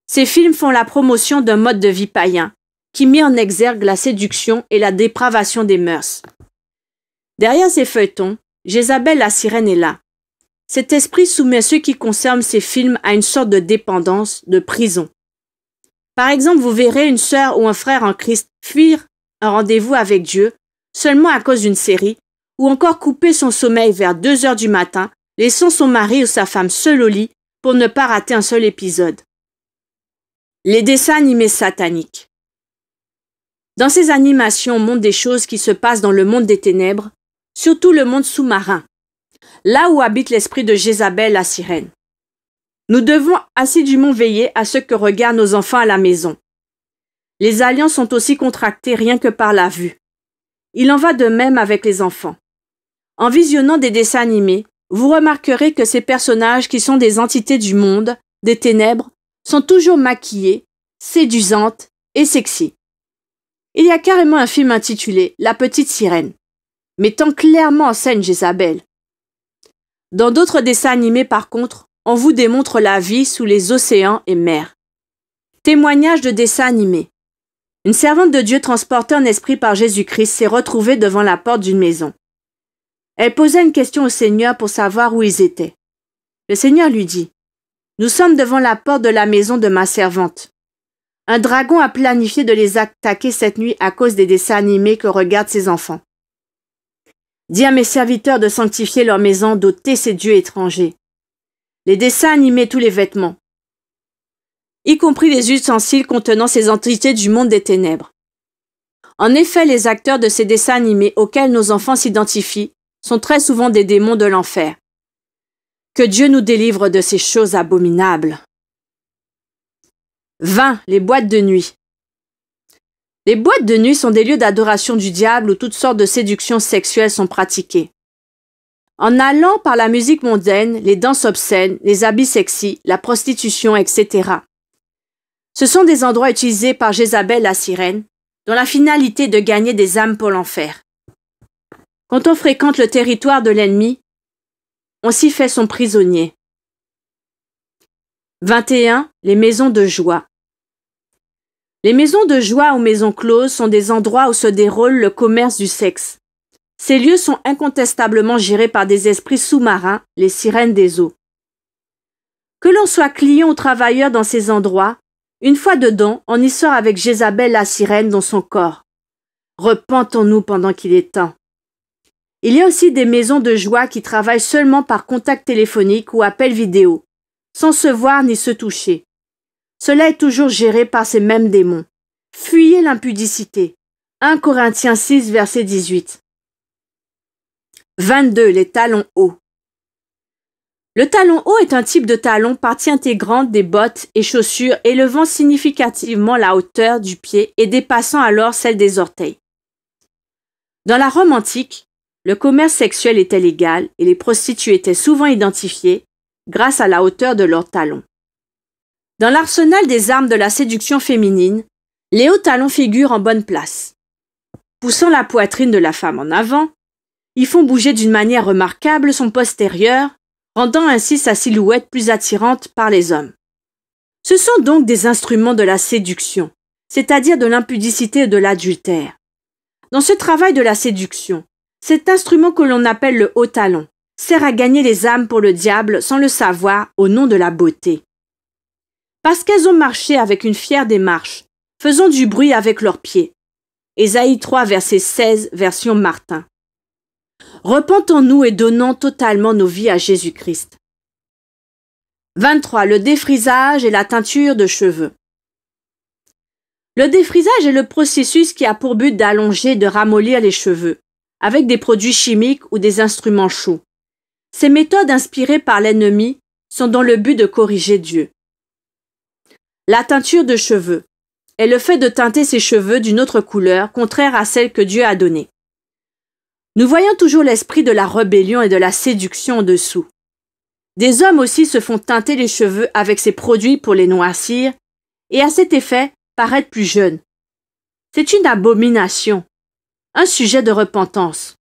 Ces films font la promotion d'un mode de vie païen, qui met en exergue la séduction et la dépravation des mœurs. Derrière ces feuilletons, Jézabel la sirène est là. Cet esprit soumet ceux qui concerne ces films à une sorte de dépendance, de prison. Par exemple, vous verrez une sœur ou un frère en Christ fuir un rendez-vous avec Dieu seulement à cause d'une série ou encore couper son sommeil vers 2 heures du matin, laissant son mari ou sa femme seul au lit pour ne pas rater un seul épisode. Les dessins animés sataniques. Dans ces animations, on montre des choses qui se passent dans le monde des ténèbres, surtout le monde sous-marin, là où habite l'esprit de Jézabel la sirène. Nous devons assidûment veiller à ce que regardent nos enfants à la maison. Les alliances sont aussi contractées rien que par la vue. Il en va de même avec les enfants. En visionnant des dessins animés, vous remarquerez que ces personnages qui sont des entités du monde, des ténèbres, sont toujours maquillés, séduisantes et sexy. Il y a carrément un film intitulé La petite sirène, mettant clairement en scène Jézabel. Dans d'autres dessins animés par contre, on vous démontre la vie sous les océans et mers. Témoignage de dessins animés. Une servante de Dieu transportée en esprit par Jésus-Christ s'est retrouvée devant la porte d'une maison. Elle posa une question au Seigneur pour savoir où ils étaient. Le Seigneur lui dit, Nous sommes devant la porte de la maison de ma servante. Un dragon a planifié de les attaquer cette nuit à cause des dessins animés que regardent ses enfants. Dis à mes serviteurs de sanctifier leur maison, d'ôter ces dieux étrangers. Les dessins animés, tous les vêtements, y compris les ustensiles contenant ces entités du monde des ténèbres. En effet, les acteurs de ces dessins animés auxquels nos enfants s'identifient sont très souvent des démons de l'enfer. Que Dieu nous délivre de ces choses abominables. 20. Les boîtes de nuit. Les boîtes de nuit sont des lieux d'adoration du diable où toutes sortes de séductions sexuelles sont pratiquées. En allant par la musique mondaine, les danses obscènes, les habits sexy, la prostitution, etc. Ce sont des endroits utilisés par Jézabel la sirène, dont la finalité est de gagner des âmes pour l'enfer. Quand on fréquente le territoire de l'ennemi, on s'y fait son prisonnier. 21. Les maisons de joie. Les maisons de joie ou maisons closes sont des endroits où se déroule le commerce du sexe. Ces lieux sont incontestablement gérés par des esprits sous-marins, les sirènes des eaux. Que l'on soit client ou travailleur dans ces endroits, une fois dedans, on y sort avec Jézabel la sirène dans son corps. Repentons-nous pendant qu'il est temps. Il y a aussi des maisons de joie qui travaillent seulement par contact téléphonique ou appel vidéo, sans se voir ni se toucher. Cela est toujours géré par ces mêmes démons. Fuyez l'impudicité. 1 Corinthiens 6, verset 18. 22. Les talons hauts. Le talon haut est un type de talon partie intégrante des bottes et chaussures élevant significativement la hauteur du pied et dépassant alors celle des orteils. Dans la Rome antique, le commerce sexuel était légal et les prostituées étaient souvent identifiées grâce à la hauteur de leurs talons. Dans l'arsenal des armes de la séduction féminine, les hauts talons figurent en bonne place. Poussant la poitrine de la femme en avant, ils font bouger d'une manière remarquable son postérieur, rendant ainsi sa silhouette plus attirante par les hommes. Ce sont donc des instruments de la séduction, c'est-à-dire de l'impudicité et de l'adultère. Dans ce travail de la séduction, cet instrument que l'on appelle le haut talon sert à gagner les âmes pour le diable sans le savoir au nom de la beauté. Parce qu'elles ont marché avec une fière démarche, faisant du bruit avec leurs pieds. Ésaïe 3, verset 16, version Martin. Repentons-nous et donnons totalement nos vies à Jésus-Christ. 23. Le défrisage et la teinture de cheveux. Le défrisage est le processus qui a pour but d'allonger et de ramollir les cheveux avec des produits chimiques ou des instruments chauds. Ces méthodes inspirées par l'ennemi sont dans le but de corriger Dieu. La teinture de cheveux est le fait de teinter ses cheveux d'une autre couleur contraire à celle que Dieu a donnée. Nous voyons toujours l'esprit de la rébellion et de la séduction en dessous. Des hommes aussi se font teinter les cheveux avec ces produits pour les noircir et à cet effet paraître plus jeunes. C'est une abomination un sujet de repentance.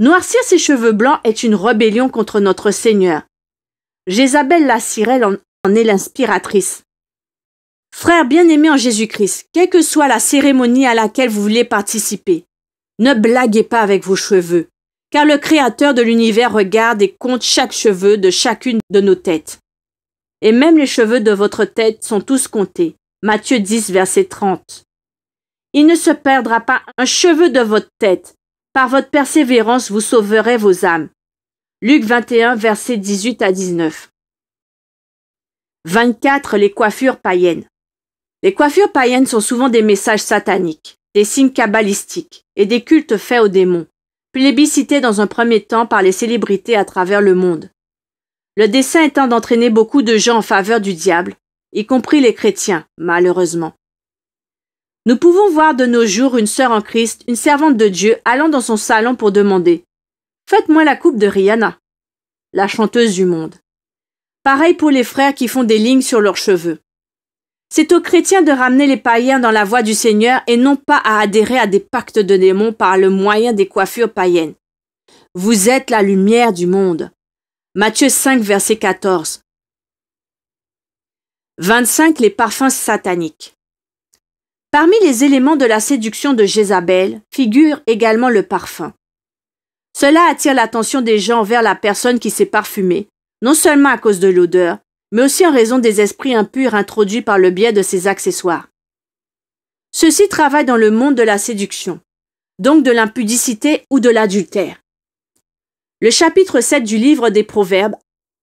Noircir ses cheveux blancs est une rébellion contre notre Seigneur. Jézabel la Cyrèle en, en est l'inspiratrice. Frères bien-aimés en Jésus-Christ, quelle que soit la cérémonie à laquelle vous voulez participer, ne blaguez pas avec vos cheveux, car le Créateur de l'univers regarde et compte chaque cheveu de chacune de nos têtes. Et même les cheveux de votre tête sont tous comptés. Matthieu 10, verset 30. Il ne se perdra pas un cheveu de votre tête. Par votre persévérance, vous sauverez vos âmes. Luc 21, versets 18 à 19. 24. Les coiffures païennes. Les coiffures païennes sont souvent des messages sataniques, des signes cabalistiques et des cultes faits aux démons, plébiscités dans un premier temps par les célébrités à travers le monde. Le dessein étant d'entraîner beaucoup de gens en faveur du diable, y compris les chrétiens, malheureusement. Nous pouvons voir de nos jours une sœur en Christ, une servante de Dieu, allant dans son salon pour demander Faites-moi la coupe de Rihanna, la chanteuse du monde. Pareil pour les frères qui font des lignes sur leurs cheveux. C'est aux chrétiens de ramener les païens dans la voie du Seigneur et non pas à adhérer à des pactes de démons par le moyen des coiffures païennes. Vous êtes la lumière du monde. Matthieu 5, verset 14. 25. Les parfums sataniques. Parmi les éléments de la séduction de Jézabel figure également le parfum. Cela attire l'attention des gens vers la personne qui s'est parfumée, non seulement à cause de l'odeur, mais aussi en raison des esprits impurs introduits par le biais de ses accessoires. Ceux-ci travaillent dans le monde de la séduction, donc de l'impudicité ou de l'adultère. Le chapitre 7 du livre des Proverbes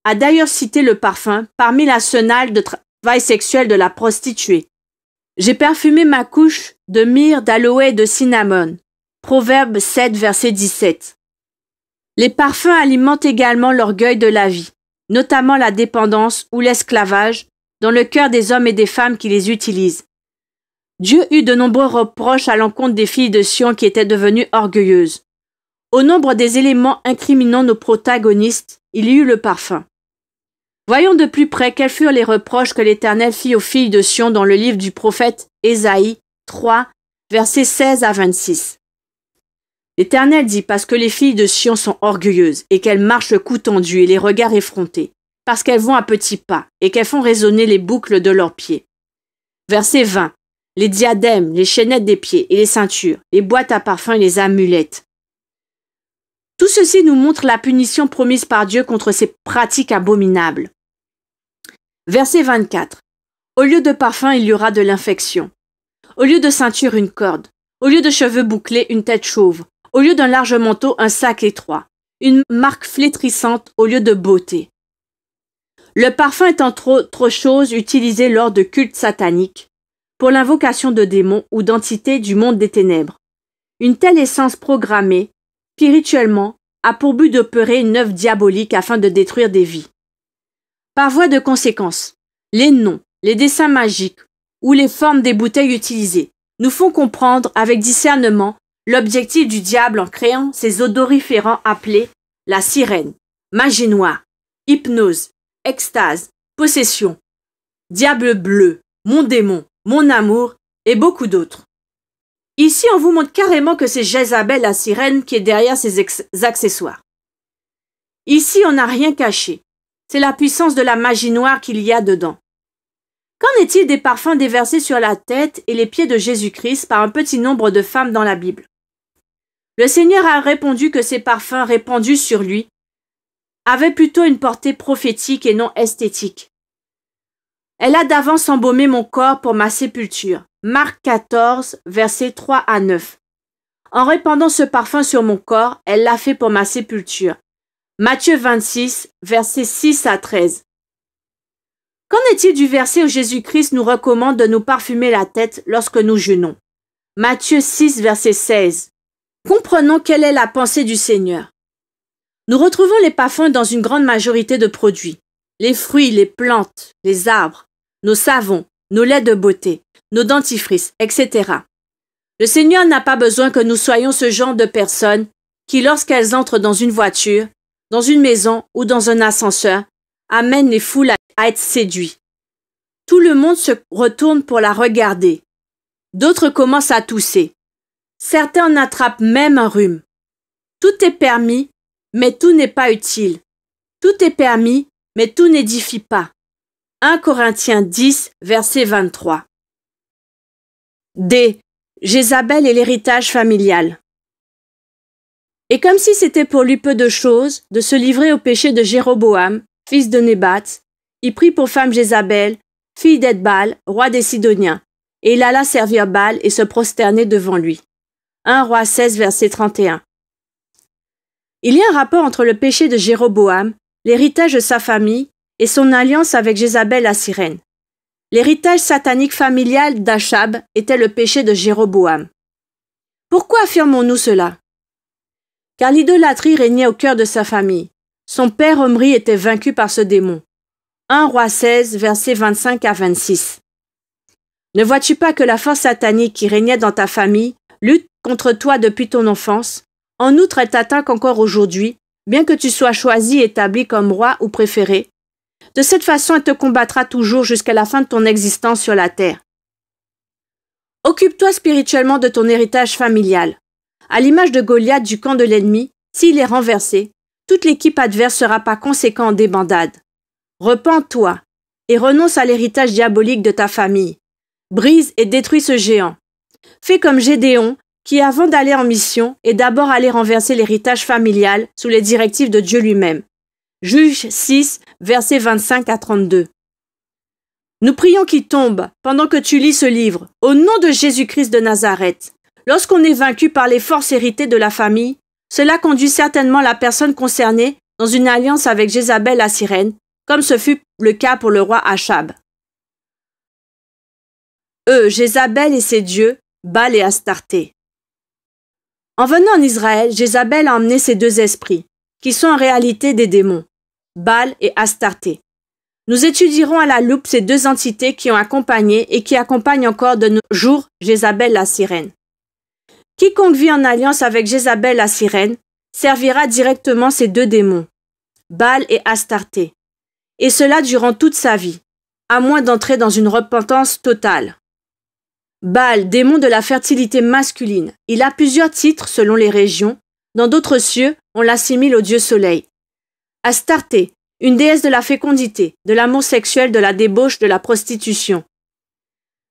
a d'ailleurs cité le parfum parmi la l'arsenal de travail sexuel de la prostituée, j'ai parfumé ma couche de myrrhe, d'aloe et de cinnamon. Proverbe 7, verset 17. Les parfums alimentent également l'orgueil de la vie, notamment la dépendance ou l'esclavage, dans le cœur des hommes et des femmes qui les utilisent. Dieu eut de nombreux reproches à l'encontre des filles de Sion qui étaient devenues orgueilleuses. Au nombre des éléments incriminant nos protagonistes, il y eut le parfum. Voyons de plus près quels furent les reproches que l'Éternel fit aux filles de Sion dans le livre du prophète Ésaïe 3, versets 16 à 26. L'Éternel dit parce que les filles de Sion sont orgueilleuses et qu'elles marchent le cou tendu et les regards effrontés, parce qu'elles vont à petits pas et qu'elles font résonner les boucles de leurs pieds. Verset 20. Les diadèmes, les chaînettes des pieds et les ceintures, les boîtes à parfum et les amulettes. Tout ceci nous montre la punition promise par Dieu contre ces pratiques abominables. Verset 24. Au lieu de parfum, il y aura de l'infection. Au lieu de ceinture, une corde. Au lieu de cheveux bouclés, une tête chauve. Au lieu d'un large manteau, un sac étroit. Une marque flétrissante au lieu de beauté. Le parfum est entre autres chose utilisé lors de cultes sataniques, pour l'invocation de démons ou d'entités du monde des ténèbres. Une telle essence programmée, spirituellement, a pour but d'opérer une œuvre diabolique afin de détruire des vies. Par voie de conséquence, les noms, les dessins magiques ou les formes des bouteilles utilisées nous font comprendre avec discernement l'objectif du diable en créant ces odoriférants appelés la sirène, magie noire, hypnose, extase, possession, diable bleu, mon démon, mon amour et beaucoup d'autres. Ici, on vous montre carrément que c'est Jezabel la sirène qui est derrière ces accessoires. Ici, on n'a rien caché. C'est la puissance de la magie noire qu'il y a dedans. Qu'en est-il des parfums déversés sur la tête et les pieds de Jésus-Christ par un petit nombre de femmes dans la Bible Le Seigneur a répondu que ces parfums répandus sur lui avaient plutôt une portée prophétique et non esthétique. Elle a d'avance embaumé mon corps pour ma sépulture. Marc 14, versets 3 à 9. En répandant ce parfum sur mon corps, elle l'a fait pour ma sépulture. Matthieu 26, versets 6 à 13. Qu'en est-il du verset où Jésus-Christ nous recommande de nous parfumer la tête lorsque nous jeûnons Matthieu 6, verset 16. Comprenons quelle est la pensée du Seigneur. Nous retrouvons les parfums dans une grande majorité de produits. Les fruits, les plantes, les arbres, nos savons, nos laits de beauté, nos dentifrices, etc. Le Seigneur n'a pas besoin que nous soyons ce genre de personnes qui, lorsqu'elles entrent dans une voiture, dans une maison ou dans un ascenseur, amène les foules à être séduits. Tout le monde se retourne pour la regarder. D'autres commencent à tousser. Certains en attrapent même un rhume. Tout est permis, mais tout n'est pas utile. Tout est permis, mais tout n'édifie pas. 1 Corinthiens 10, verset 23. D. Jézabel et l'héritage familial. Et comme si c'était pour lui peu de chose de se livrer au péché de Jéroboam, fils de Nébat, il prit pour femme Jézabel, fille d'Edbal, roi des Sidoniens, et il alla servir Baal et se prosterner devant lui. 1 roi 16 verset 31. Il y a un rapport entre le péché de Jéroboam, l'héritage de sa famille et son alliance avec Jézabel la Sirène. L'héritage satanique familial d'Achab était le péché de Jéroboam. Pourquoi affirmons-nous cela car l'idolâtrie régnait au cœur de sa famille. Son père Omri était vaincu par ce démon. 1 roi 16, versets 25 à 26. Ne vois-tu pas que la force satanique qui régnait dans ta famille lutte contre toi depuis ton enfance En outre, elle t'attaque encore aujourd'hui, bien que tu sois choisi, établi comme roi ou préféré. De cette façon, elle te combattra toujours jusqu'à la fin de ton existence sur la terre. Occupe-toi spirituellement de ton héritage familial. À l'image de Goliath du camp de l'ennemi, s'il est renversé, toute l'équipe adverse sera pas conséquent en débandade. Repends-toi et renonce à l'héritage diabolique de ta famille. Brise et détruis ce géant. Fais comme Gédéon, qui avant d'aller en mission est d'abord allé renverser l'héritage familial sous les directives de Dieu lui-même. Juge 6, versets 25 à 32. Nous prions qu'il tombe pendant que tu lis ce livre, au nom de Jésus-Christ de Nazareth. Lorsqu'on est vaincu par les forces héritées de la famille, cela conduit certainement la personne concernée dans une alliance avec Jézabel la sirène, comme ce fut le cas pour le roi Achab. Eux, Jézabel et ses dieux, Baal et Astarté. En venant en Israël, Jézabel a emmené ces deux esprits, qui sont en réalité des démons, Baal et Astarté. Nous étudierons à la loupe ces deux entités qui ont accompagné et qui accompagnent encore de nos jours Jézabel la sirène. Quiconque vit en alliance avec Jézabel la sirène servira directement ces deux démons, Baal et Astarté, et cela durant toute sa vie, à moins d'entrer dans une repentance totale. Baal, démon de la fertilité masculine, il a plusieurs titres selon les régions, dans d'autres cieux, on l'assimile au dieu soleil. Astarté, une déesse de la fécondité, de l'amour sexuel, de la débauche, de la prostitution.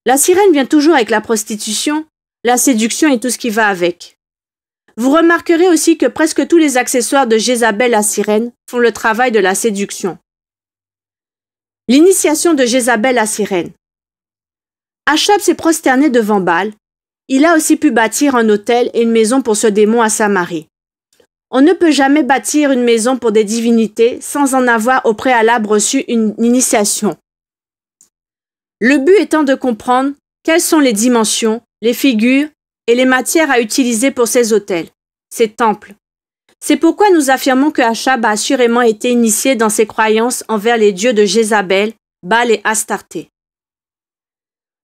La sirène vient toujours avec la prostitution, la séduction et tout ce qui va avec. Vous remarquerez aussi que presque tous les accessoires de Jézabel la sirène font le travail de la séduction. L'initiation de Jézabel la sirène. Achab s'est prosterné devant Baal. Il a aussi pu bâtir un hôtel et une maison pour ce démon à Samarie. On ne peut jamais bâtir une maison pour des divinités sans en avoir au préalable reçu une initiation. Le but étant de comprendre quelles sont les dimensions, les figures et les matières à utiliser pour ses autels, ses temples. C'est pourquoi nous affirmons que Achab a assurément été initié dans ses croyances envers les dieux de Jézabel, Baal et Astarté.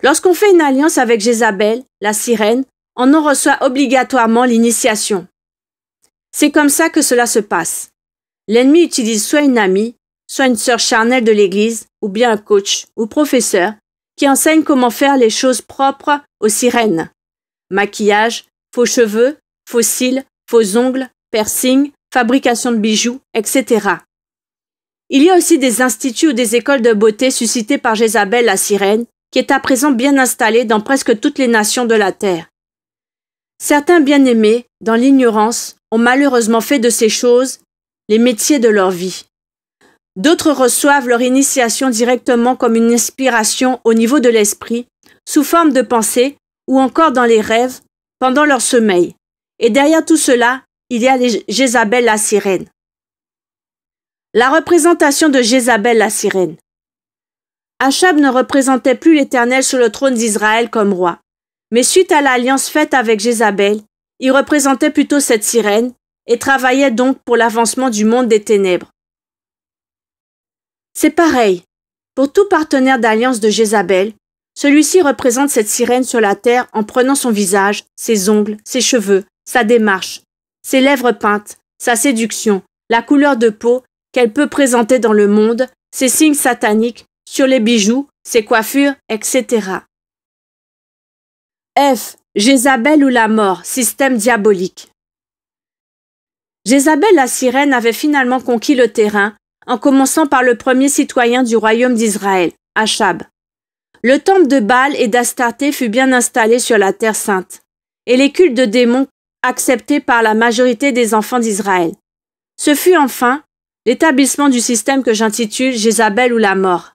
Lorsqu'on fait une alliance avec Jézabel, la sirène, on en reçoit obligatoirement l'initiation. C'est comme ça que cela se passe. L'ennemi utilise soit une amie, soit une sœur charnelle de l'Église, ou bien un coach ou professeur qui enseigne comment faire les choses propres aux sirènes. Maquillage, faux cheveux, faux cils, faux ongles, piercing, fabrication de bijoux, etc. Il y a aussi des instituts ou des écoles de beauté suscitées par Jézabel la sirène, qui est à présent bien installée dans presque toutes les nations de la terre. Certains bien-aimés, dans l'ignorance, ont malheureusement fait de ces choses les métiers de leur vie. D'autres reçoivent leur initiation directement comme une inspiration au niveau de l'esprit, sous forme de pensée ou encore dans les rêves, pendant leur sommeil. Et derrière tout cela, il y a les Jézabel la sirène. La représentation de Jézabel la sirène. Achab ne représentait plus l'Éternel sur le trône d'Israël comme roi. Mais suite à l'alliance faite avec Jézabel, il représentait plutôt cette sirène et travaillait donc pour l'avancement du monde des ténèbres. C'est pareil. Pour tout partenaire d'alliance de Jézabel, celui-ci représente cette sirène sur la terre en prenant son visage, ses ongles, ses cheveux, sa démarche, ses lèvres peintes, sa séduction, la couleur de peau qu'elle peut présenter dans le monde, ses signes sataniques, sur les bijoux, ses coiffures, etc. F. Jézabel ou la mort, système diabolique. Jézabel la sirène avait finalement conquis le terrain en commençant par le premier citoyen du royaume d'Israël, Achab. Le temple de Baal et d'Astarté fut bien installé sur la terre sainte, et les cultes de démons acceptés par la majorité des enfants d'Israël. Ce fut enfin l'établissement du système que j'intitule Jézabel ou la mort.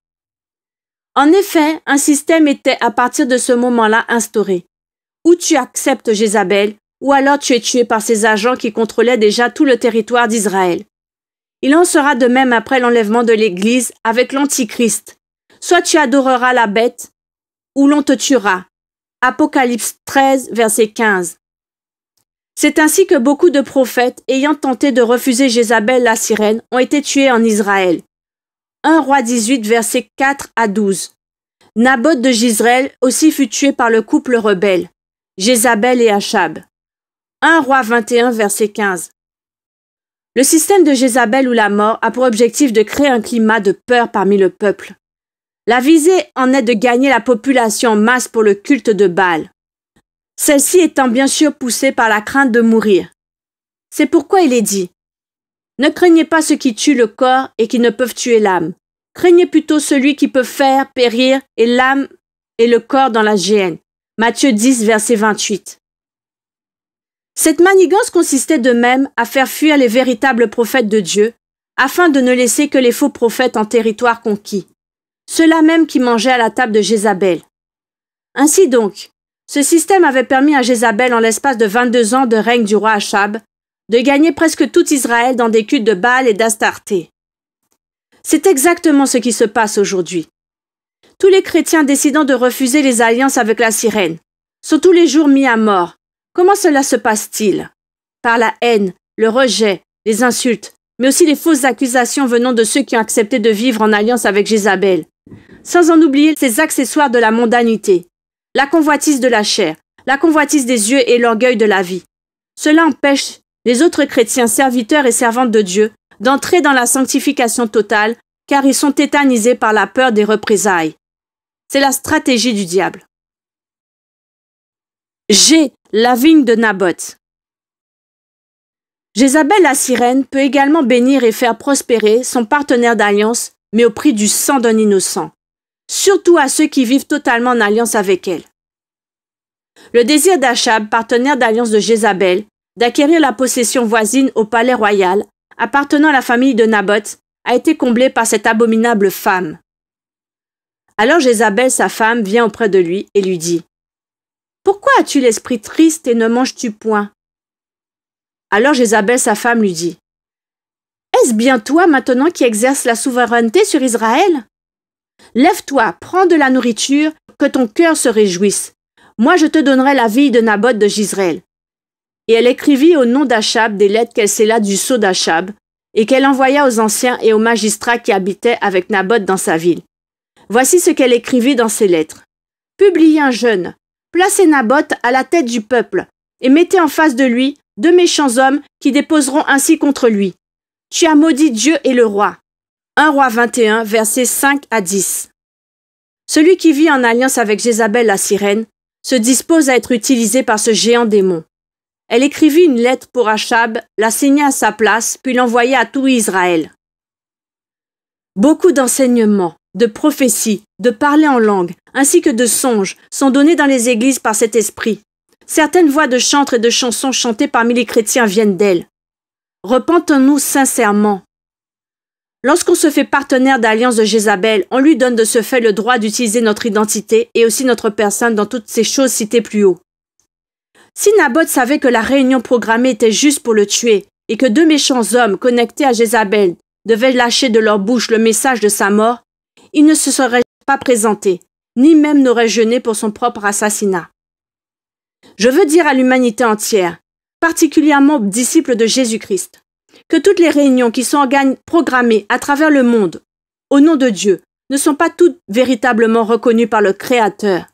En effet, un système était à partir de ce moment-là instauré. Ou tu acceptes Jézabel, ou alors tu es tué par ses agents qui contrôlaient déjà tout le territoire d'Israël. Il en sera de même après l'enlèvement de l'Église avec l'Antichrist. Soit tu adoreras la bête, ou l'on te tuera. Apocalypse 13, verset 15. C'est ainsi que beaucoup de prophètes ayant tenté de refuser Jézabel la sirène ont été tués en Israël. 1 roi 18 verset 4 à 12. Naboth de Gisraël aussi fut tué par le couple rebelle, Jézabel et Achab. 1 roi 21 verset 15. Le système de Jézabel ou la mort a pour objectif de créer un climat de peur parmi le peuple. La visée en est de gagner la population en masse pour le culte de Baal, celle-ci étant bien sûr poussée par la crainte de mourir. C'est pourquoi il est dit Ne craignez pas ceux qui tuent le corps et qui ne peuvent tuer l'âme. Craignez plutôt celui qui peut faire périr et l'âme et le corps dans la géhenne. Matthieu 10, verset 28. Cette manigance consistait de même à faire fuir les véritables prophètes de Dieu, afin de ne laisser que les faux prophètes en territoire conquis, ceux-là même qui mangeaient à la table de Jézabel. Ainsi donc, ce système avait permis à Jézabel en l'espace de 22 ans de règne du roi Achab de gagner presque tout Israël dans des cultes de Baal et d'Astarté. C'est exactement ce qui se passe aujourd'hui. Tous les chrétiens décidant de refuser les alliances avec la sirène sont tous les jours mis à mort, Comment cela se passe-t-il Par la haine, le rejet, les insultes, mais aussi les fausses accusations venant de ceux qui ont accepté de vivre en alliance avec Jézabel. Sans en oublier ces accessoires de la mondanité, la convoitise de la chair, la convoitise des yeux et l'orgueil de la vie. Cela empêche les autres chrétiens serviteurs et servantes de Dieu d'entrer dans la sanctification totale car ils sont tétanisés par la peur des représailles. C'est la stratégie du diable. La vigne de Naboth. Jézabel la sirène peut également bénir et faire prospérer son partenaire d'alliance, mais au prix du sang d'un innocent, surtout à ceux qui vivent totalement en alliance avec elle. Le désir d'Achab, partenaire d'alliance de Jézabel, d'acquérir la possession voisine au palais royal, appartenant à la famille de Naboth, a été comblé par cette abominable femme. Alors Jézabel, sa femme, vient auprès de lui et lui dit pourquoi as-tu l'esprit triste et ne manges-tu point Alors Jézabel, sa femme, lui dit Est-ce bien toi maintenant qui exerces la souveraineté sur Israël Lève-toi, prends de la nourriture, que ton cœur se réjouisse. Moi, je te donnerai la vie de Naboth de Gisraël. Et elle écrivit au nom d'Achab des lettres qu'elle scella du sceau d'Achab, et qu'elle envoya aux anciens et aux magistrats qui habitaient avec Naboth dans sa ville. Voici ce qu'elle écrivit dans ses lettres. Publiez un jeûne, Placez Naboth à la tête du peuple, et mettez en face de lui deux méchants hommes qui déposeront ainsi contre lui. Tu as maudit Dieu et le roi. 1 roi 21, versets 5 à 10. Celui qui vit en alliance avec Jézabel la sirène se dispose à être utilisé par ce géant démon. Elle écrivit une lettre pour Achab, la signa à sa place, puis l'envoya à tout Israël. Beaucoup d'enseignements de prophéties, de parler en langue, ainsi que de songes, sont donnés dans les églises par cet esprit. Certaines voix de chantres et de chansons chantées parmi les chrétiens viennent d'elle. Repentons-nous sincèrement. Lorsqu'on se fait partenaire d'alliance de Jézabel, on lui donne de ce fait le droit d'utiliser notre identité et aussi notre personne dans toutes ces choses citées plus haut. Si Naboth savait que la réunion programmée était juste pour le tuer et que deux méchants hommes connectés à Jézabel devaient lâcher de leur bouche le message de sa mort, il ne se serait pas présenté, ni même n'aurait jeûné pour son propre assassinat. Je veux dire à l'humanité entière, particulièrement aux disciples de Jésus-Christ, que toutes les réunions qui sont programmées à travers le monde, au nom de Dieu, ne sont pas toutes véritablement reconnues par le Créateur.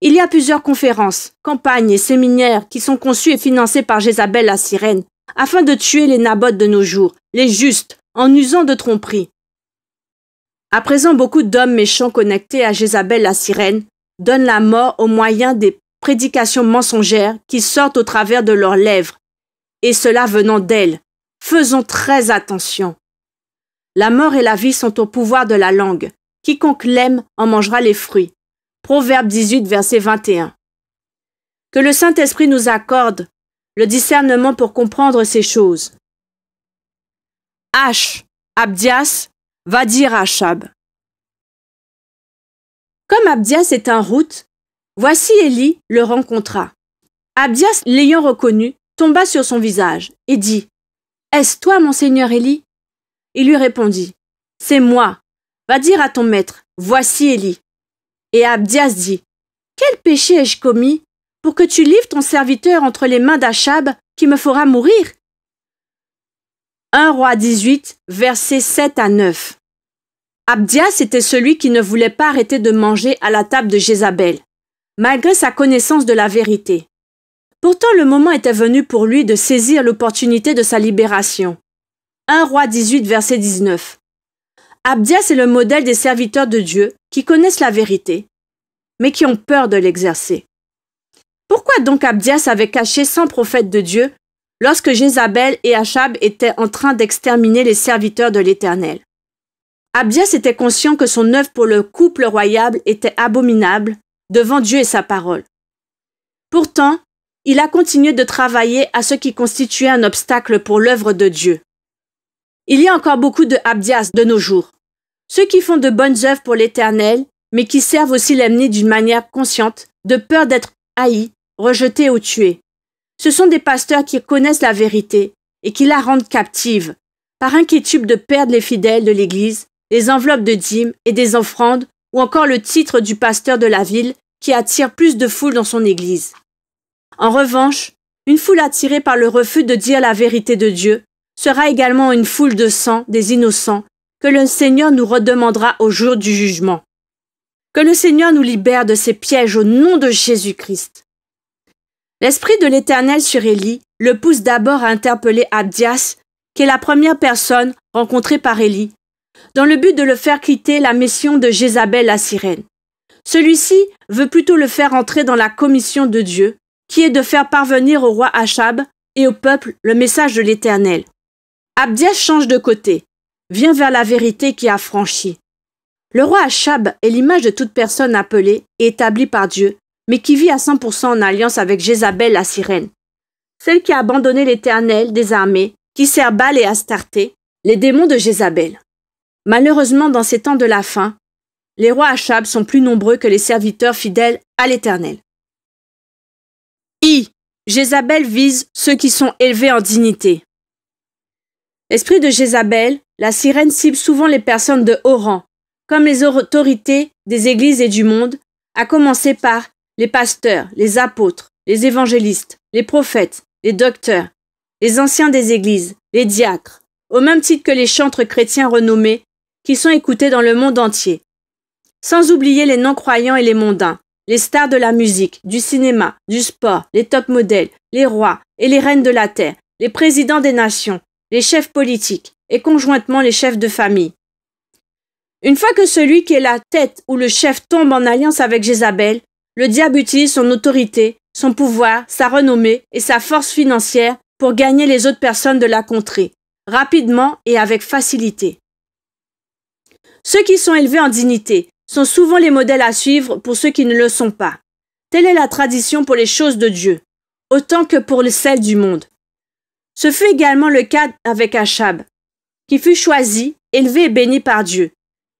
Il y a plusieurs conférences, campagnes et séminaires qui sont conçues et financés par Jézabel la sirène, afin de tuer les nabotes de nos jours, les justes, en usant de tromperies. À présent, beaucoup d'hommes méchants connectés à Jézabel la sirène donnent la mort au moyen des prédications mensongères qui sortent au travers de leurs lèvres, et cela venant d'elles. Faisons très attention. La mort et la vie sont au pouvoir de la langue. Quiconque l'aime en mangera les fruits. Proverbe 18, verset 21. Que le Saint-Esprit nous accorde le discernement pour comprendre ces choses. H. Abdias, va dire à Achab. Comme Abdias est en route, voici Élie le rencontra. Abdias, l'ayant reconnu, tomba sur son visage et dit Est-ce toi, mon seigneur Élie Il lui répondit C'est moi. Va dire à ton maître Voici Élie. Et Abdias dit Quel péché ai-je commis pour que tu livres ton serviteur entre les mains d'Achab qui me fera mourir 1 Roi 18, versets 7 à 9. Abdias était celui qui ne voulait pas arrêter de manger à la table de Jézabel, malgré sa connaissance de la vérité. Pourtant le moment était venu pour lui de saisir l'opportunité de sa libération. 1 roi 18 verset 19. Abdias est le modèle des serviteurs de Dieu qui connaissent la vérité, mais qui ont peur de l'exercer. Pourquoi donc Abdias avait caché 100 prophètes de Dieu lorsque Jézabel et Achab étaient en train d'exterminer les serviteurs de l'Éternel Abdias était conscient que son œuvre pour le couple royal était abominable devant Dieu et sa parole. Pourtant, il a continué de travailler à ce qui constituait un obstacle pour l'œuvre de Dieu. Il y a encore beaucoup de Abdias de nos jours, ceux qui font de bonnes œuvres pour l'Éternel, mais qui servent aussi l'ennemi d'une manière consciente, de peur d'être haïs, rejetés ou tués. Ce sont des pasteurs qui connaissent la vérité et qui la rendent captive, par inquiétude de perdre les fidèles de l'Église les enveloppes de dîmes et des offrandes ou encore le titre du pasteur de la ville qui attire plus de foule dans son Église. En revanche, une foule attirée par le refus de dire la vérité de Dieu sera également une foule de sang des innocents que le Seigneur nous redemandera au jour du jugement. Que le Seigneur nous libère de ces pièges au nom de Jésus-Christ. L'Esprit de l'Éternel sur Élie le pousse d'abord à interpeller Abdias, qui est la première personne rencontrée par Élie, dans le but de le faire quitter la mission de Jézabel la sirène. Celui-ci veut plutôt le faire entrer dans la commission de Dieu, qui est de faire parvenir au roi Achab et au peuple le message de l'Éternel. Abdias change de côté, vient vers la vérité qui a franchi. Le roi Achab est l'image de toute personne appelée et établie par Dieu, mais qui vit à 100% en alliance avec Jézabel la sirène. Celle qui a abandonné l'Éternel des armées, qui sert Baal et Astarté, les démons de Jézabel. Malheureusement, dans ces temps de la faim, les rois Achab sont plus nombreux que les serviteurs fidèles à l'Éternel. I. Jézabel vise ceux qui sont élevés en dignité. Esprit de Jézabel, la sirène cible souvent les personnes de haut rang, comme les autorités des églises et du monde, à commencer par les pasteurs, les apôtres, les évangélistes, les prophètes, les docteurs, les anciens des églises, les diacres, au même titre que les chantres chrétiens renommés qui sont écoutés dans le monde entier. Sans oublier les non-croyants et les mondains, les stars de la musique, du cinéma, du sport, les top modèles, les rois et les reines de la terre, les présidents des nations, les chefs politiques et conjointement les chefs de famille. Une fois que celui qui est la tête ou le chef tombe en alliance avec Jézabel, le diable utilise son autorité, son pouvoir, sa renommée et sa force financière pour gagner les autres personnes de la contrée, rapidement et avec facilité. Ceux qui sont élevés en dignité sont souvent les modèles à suivre pour ceux qui ne le sont pas. Telle est la tradition pour les choses de Dieu, autant que pour celles du monde. Ce fut également le cas avec Achab, qui fut choisi, élevé et béni par Dieu.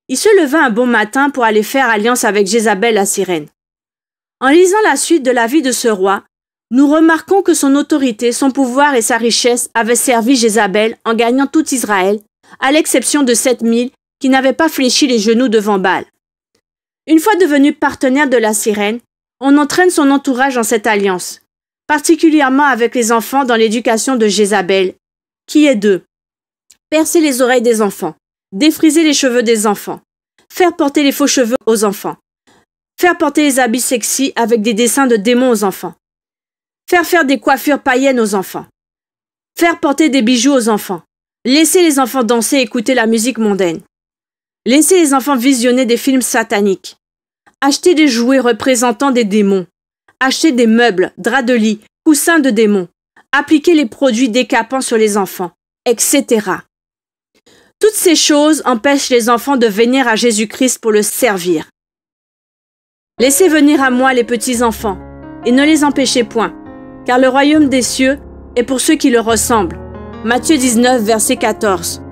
Il se leva un bon matin pour aller faire alliance avec Jézabel la sirène. En lisant la suite de la vie de ce roi, nous remarquons que son autorité, son pouvoir et sa richesse avaient servi Jézabel en gagnant tout Israël, à l'exception de sept mille qui n'avait pas fléchi les genoux devant Baal. Une fois devenu partenaire de la sirène, on entraîne son entourage dans cette alliance, particulièrement avec les enfants dans l'éducation de Jézabel, qui est de percer les oreilles des enfants, défriser les cheveux des enfants, faire porter les faux cheveux aux enfants, faire porter les habits sexy avec des dessins de démons aux enfants, faire faire des coiffures païennes aux enfants, faire porter des bijoux aux enfants, laisser les enfants danser et écouter la musique mondaine, Laissez les enfants visionner des films sataniques. acheter des jouets représentant des démons. acheter des meubles, draps de lit, coussins de démons. appliquer les produits décapants sur les enfants, etc. Toutes ces choses empêchent les enfants de venir à Jésus-Christ pour le servir. Laissez venir à moi les petits-enfants, et ne les empêchez point, car le royaume des cieux est pour ceux qui le ressemblent. Matthieu 19, verset 14.